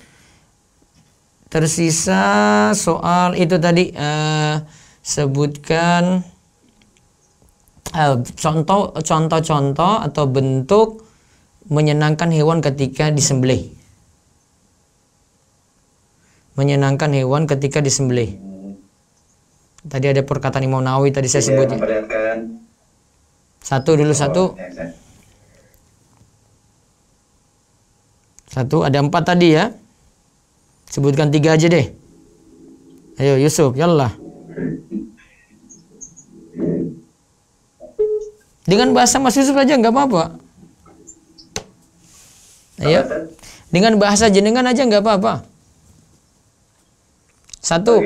Tersisa soal itu tadi uh, sebutkan eh, contoh-contoh uh, contoh, atau bentuk menyenangkan hewan ketika disembelih menyenangkan hewan ketika disembelih. Tadi ada perkataan Imam Nawawi tadi saya iya, sebutnya. Satu dulu oh, satu. Iya, iya. Satu ada empat tadi ya. Sebutkan tiga aja deh. Ayo Yusuf, yallah. Dengan bahasa Mas Yusuf aja nggak apa-apa. Ayo. Dengan bahasa jenengan aja nggak apa-apa. Satu.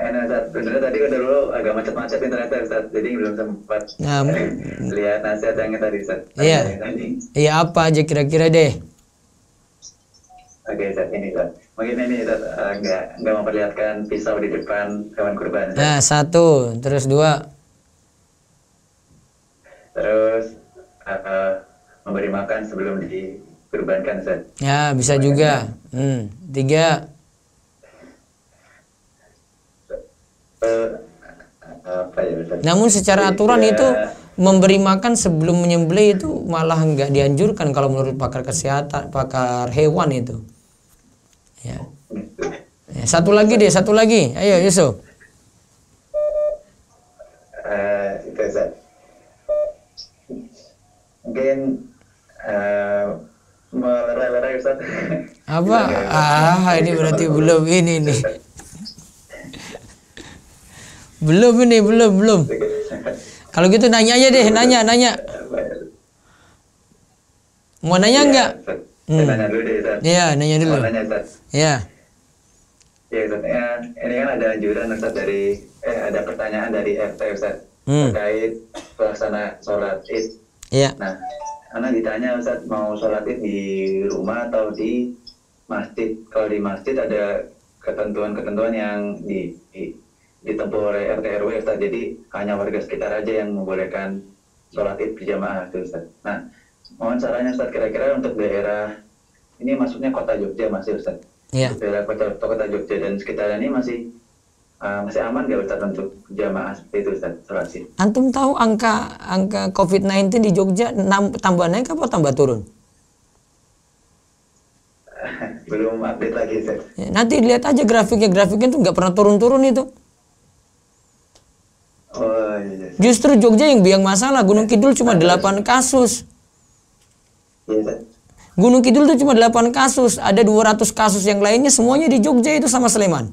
Enak, Sebenarnya tadi udah dulu agak macet-macetin ternyata, saat Jadi belum sempat nah, lihat nasihat yang tadi, saat Iya. Iya, apa aja kira-kira deh? Oke, saat Ini, saat Mungkin ini, saat agak eh, nggak memperlihatkan pisau di depan hewan kurban. Tad. Nah, satu. Terus dua. Terus, uh, memberi makan sebelum dikurbankan, saat, Ya, bisa Kurbankan. juga. Hmm. Tiga. apa ya Namun secara aturan itu memberi makan sebelum menyembelih itu malah nggak dianjurkan kalau menurut pakar kesehatan, pakar hewan itu. Ya. ya satu lagi deh, satu lagi. Ayo Yusuf. Uh, itu gen Mungkin uh, eh, meleleh-leleh Apa? ah, ini berarti belum ini nih. Belum ini, belum, belum. Kalau gitu nanya aja deh, nanya, nanya. Mau nanya ya, enggak? Hmm. Nanya dulu deh, Iya, nanya dulu. Mau nanya, Ustaz. Iya. Ya, Ustaz. Ya, ini kan ada anjuran, Ustaz, dari... Eh, ada pertanyaan dari RT, Ustaz. Hmm. Terkait pelaksana sholat id. Iya. Nah, karena ditanya, Ustaz, mau sholat id di rumah atau di masjid? Kalau di masjid ada ketentuan-ketentuan yang di, di ditempuh oleh RT RW Ustaz. Jadi hanya warga sekitar aja yang membolehkan sholat id berjamaah gitu Ustaz. Nah, mohon sarannya Ustaz kira-kira untuk daerah ini maksudnya kota Jogja masih Ustaz. Iya. Daerah kota, kota Jogja dan sekitarnya ini masih Uh, masih aman nggak Ustaz untuk jamaah seperti itu Ustaz? id. Antum tahu angka angka COVID-19 di Jogja tambah naik apa tambah turun? belum update lagi Ustaz. Ya, nanti lihat aja grafiknya grafiknya tuh nggak pernah turun-turun itu Oh, iya, iya, iya. Justru Jogja yang biang masalah. Gunung Kidul cuma 8 kasus. Gunung Kidul itu cuma 8 kasus. Ada 200 kasus yang lainnya semuanya di Jogja itu sama Sleman.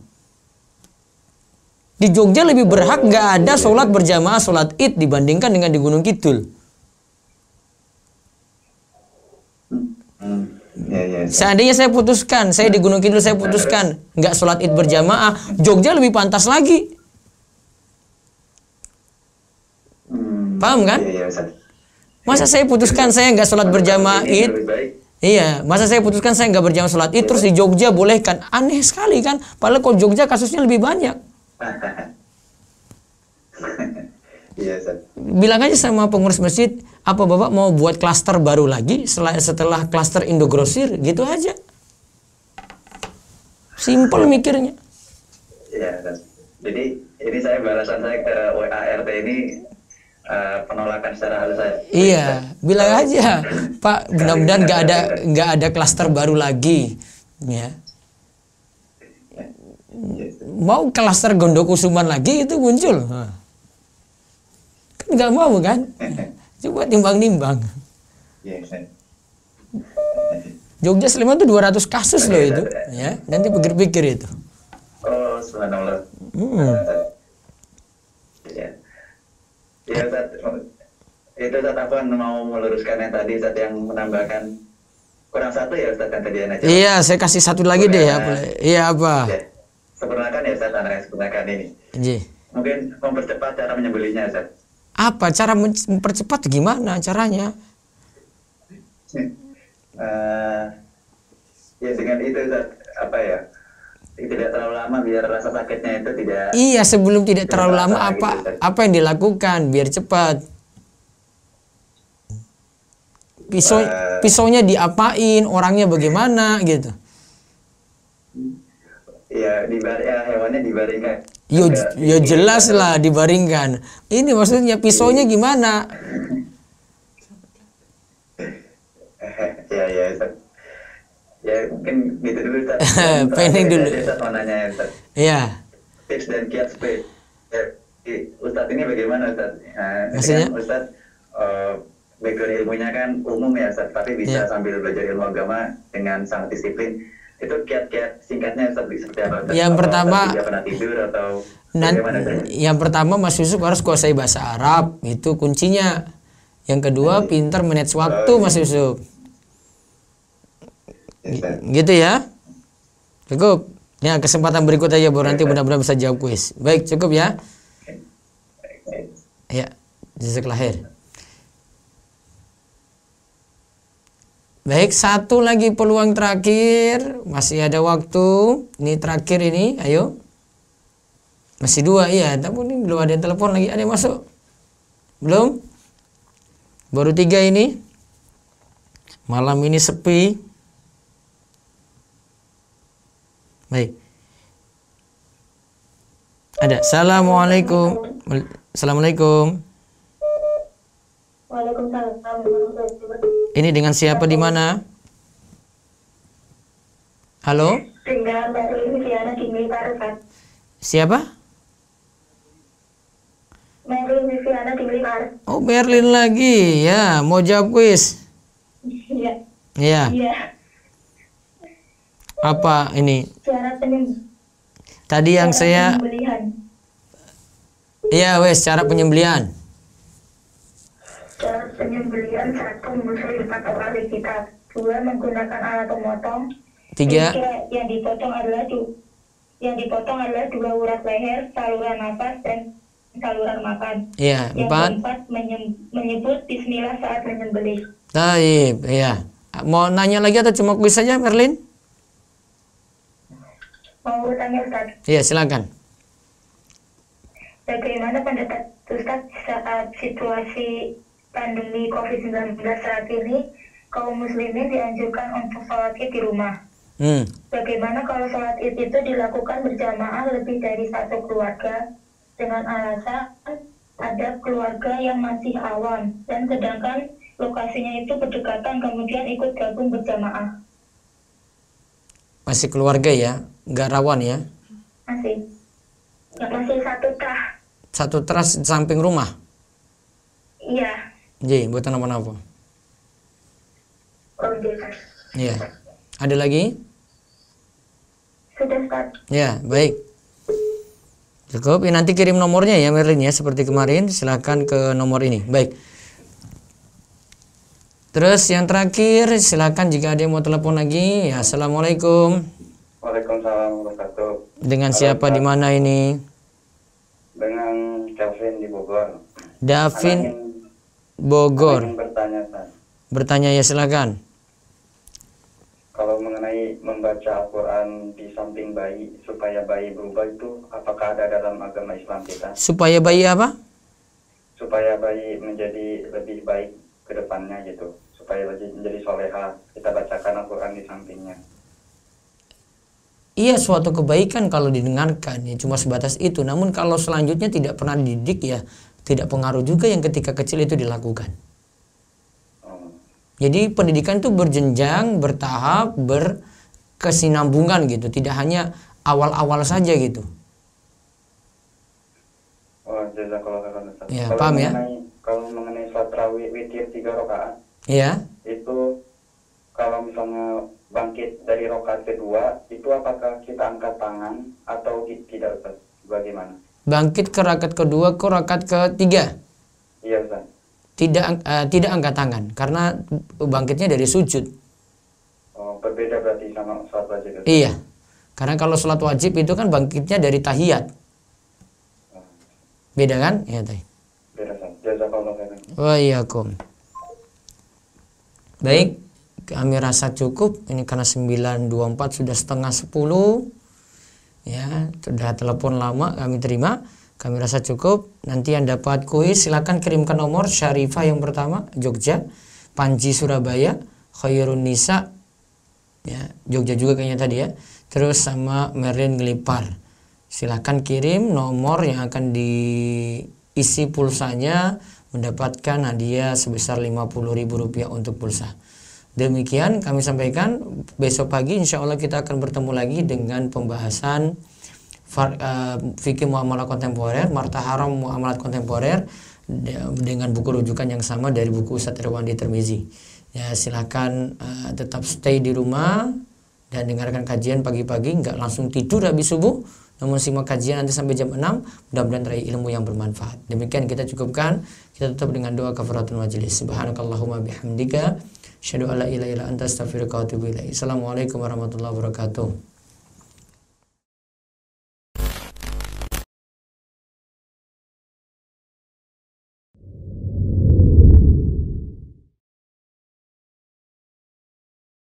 Di Jogja lebih berhak oh, gak ada sholat berjamaah sholat id dibandingkan dengan di Gunung Kidul. Hmm, Seandainya saya putuskan, saya di Gunung Kidul saya putuskan nggak sholat id berjamaah, Jogja lebih pantas lagi. Paham kan? Iya, iya, masa saya putuskan saya nggak sholat berjamaah iya, id? Iya, masa saya putuskan saya nggak berjamaah sholat id terus di Jogja boleh kan? Aneh sekali kan? Padahal kalau Jogja kasusnya lebih banyak. Bilang aja sama pengurus masjid, apa bapak mau buat klaster baru lagi setelah setelah klaster Indogrosir gitu aja. Simpel mikirnya. Iya, jadi ini saya balasan saya ke WART ini Eh, penolakan secara halus saya. Iya, bilang eh, aja, Pak. Mudah-mudahan nggak ada iya. nggak ada klaster baru lagi, ya. Iya. Mau klaster gondokusuman lagi itu muncul, kan nggak mau kan? Coba timbang timbang iya, Jogja Sleman itu 200 kasus loh itu, ya. Nanti pikir-pikir itu. Oh, subhanallah. Hmm ya Ustaz, itu Ustaz aku mau meluruskan yang tadi Ustaz yang menambahkan kurang satu ya Ustaz kan tadi anak iya saya kasih satu lagi Kurang, deh ya boleh iya apa ya, sempurnakan ya Ustaz anak sempurnakan ini Iya. mungkin mempercepat cara menyembelihnya Ustaz apa cara mempercepat gimana caranya uh, ya dengan itu Ustaz apa ya tidak terlalu lama biar rasa sakitnya itu tidak iya sebelum tidak, terlalu lama apa gitu. apa yang dilakukan biar cepat pisau uh, pisaunya diapain orangnya bagaimana gitu ya dibar ya hewannya dibaringkan yo yo jelas lah dibaringkan ini maksudnya pisaunya iya. gimana ya ya ya mungkin gitu dulu Ustaz. Pending dulu. Ustaz mau nanya ya Ustaz. Iya. Tips dan kiat supaya eh, Ustaz ini bagaimana Ustaz? Nah, kan Maksudnya? Kan Ustaz uh, eh, background ilmunya kan umum ya Ustaz, tapi bisa ya. sambil belajar ilmu agama dengan sangat disiplin. Itu kiat-kiat singkatnya Ustaz seperti apa? Ustaz? Yang pertama Ustaz, pernah tidur atau nanti, yang pertama Mas Yusuf harus kuasai bahasa Arab, itu kuncinya. Yang kedua, iya. pintar manage waktu, oh, iya. Mas Yusuf. Gitu ya. Cukup. Ya, kesempatan berikut aja Bu nanti benar-benar bisa jawab kuis. Baik, cukup ya. Ya, jizik lahir Baik, satu lagi peluang terakhir. Masih ada waktu. Ini terakhir ini, ayo. Masih dua, iya. Tapi ini belum ada yang telepon lagi. Ada yang masuk? Belum? Baru tiga ini. Malam ini sepi. Baik. Ada. Assalamualaikum. Assalamualaikum. Waalaikumsalam. Ini dengan siapa di mana? Halo? Siapa? Merlin Oh, Merlin lagi. Ya, mau jawab kuis? Iya. Iya. Iya apa ini cara penyembelihan tadi yang cara saya iya wes cara penyembelihan cara penyembelihan satu musuh empat orang di kita dua menggunakan alat pemotong tiga yang dipotong adalah du yang dipotong adalah dua urat leher saluran nafas dan saluran makan iya yang empat, keempat menyebut Bismillah saat menyembelih nah iya mau nanya lagi atau cuma kuis saja Merlin mau bertanya Ustaz. Iya, silakan. Bagaimana pendapat Ustaz saat situasi pandemi COVID-19 saat ini kaum muslimin dianjurkan untuk sholat id di rumah. Hmm. Bagaimana kalau sholat id itu dilakukan berjamaah lebih dari satu keluarga dengan alasan ada keluarga yang masih awam dan sedangkan lokasinya itu berdekatan kemudian ikut gabung berjamaah. Masih keluarga ya? nggak rawan ya? Masih. Ya, masih satu teras Satu teras samping rumah? Iya. Jadi, buat apa-apa? Oh, iya, iya. Ada lagi? Sudah, start Ya, baik. Cukup, ya, nanti kirim nomornya ya Merlin ya, seperti kemarin. Silahkan ke nomor ini. Baik. Terus yang terakhir, silakan jika ada yang mau telepon lagi. Ya, Assalamualaikum. Waalaikumsalam warahmatullahi Dengan siapa di mana ini? Dengan Davin di Bogor. Davin Bogor. bertanya, Pak. Bertanya ya silakan. Kalau mengenai membaca Al-Qur'an di samping bayi supaya bayi berubah itu apakah ada dalam agama Islam kita? Supaya bayi apa? Supaya bayi menjadi lebih baik ke depannya gitu. Supaya menjadi soleha kita bacakan Al-Qur'an di sampingnya. Iya suatu kebaikan kalau didengarkan ya cuma sebatas itu. Namun kalau selanjutnya tidak pernah dididik ya tidak pengaruh juga yang ketika kecil itu dilakukan. Oh. Jadi pendidikan itu berjenjang, bertahap, berkesinambungan gitu. Tidak hanya awal-awal saja gitu. Oh, ya, kalau paham ya? mengenai, ya? Kalau mengenai sholat tiga rakaat, iya? itu kalau misalnya bangkit dari rokat kedua itu apakah kita angkat tangan atau tidak Ustaz? Bagaimana? Bangkit ke rokat kedua ke rokat ketiga? Iya Ustaz. Tidak uh, tidak angkat tangan karena bangkitnya dari sujud. Oh, berbeda berarti sama sholat wajib. Ustaz. Ya? Iya. Karena kalau sholat wajib itu kan bangkitnya dari tahiyat. Oh. Beda kan? Iya, Tay. Beda, Ustaz. Jazakallahu khairan. Wa Baik kami rasa cukup ini karena 924 sudah setengah 10 ya sudah telepon lama kami terima kami rasa cukup nanti yang dapat kuis silakan kirimkan nomor Syarifah yang pertama Jogja Panji Surabaya Khairun Nisa ya Jogja juga kayaknya tadi ya terus sama Merlin Gelipar silahkan kirim nomor yang akan diisi pulsanya mendapatkan hadiah sebesar Rp50.000 untuk pulsa. Demikian kami sampaikan. Besok pagi insya Allah kita akan bertemu lagi dengan pembahasan eh, fikih muamalah kontemporer, marta haram muamalah kontemporer dengan buku rujukan yang sama dari buku Ustadz Rewandi Termizi. Ya, silakan uh, tetap stay di rumah dan dengarkan kajian pagi-pagi, nggak langsung tidur habis subuh namun simak kajian nanti sampai jam 6 mudah-mudahan raih ilmu yang bermanfaat. Demikian kita cukupkan. Kita tutup dengan doa kafaratul majelis. Subhanakallahumma bihamdika asyhadu ala ila ila anta astaghfiruka wa atubu Assalamualaikum warahmatullahi wabarakatuh.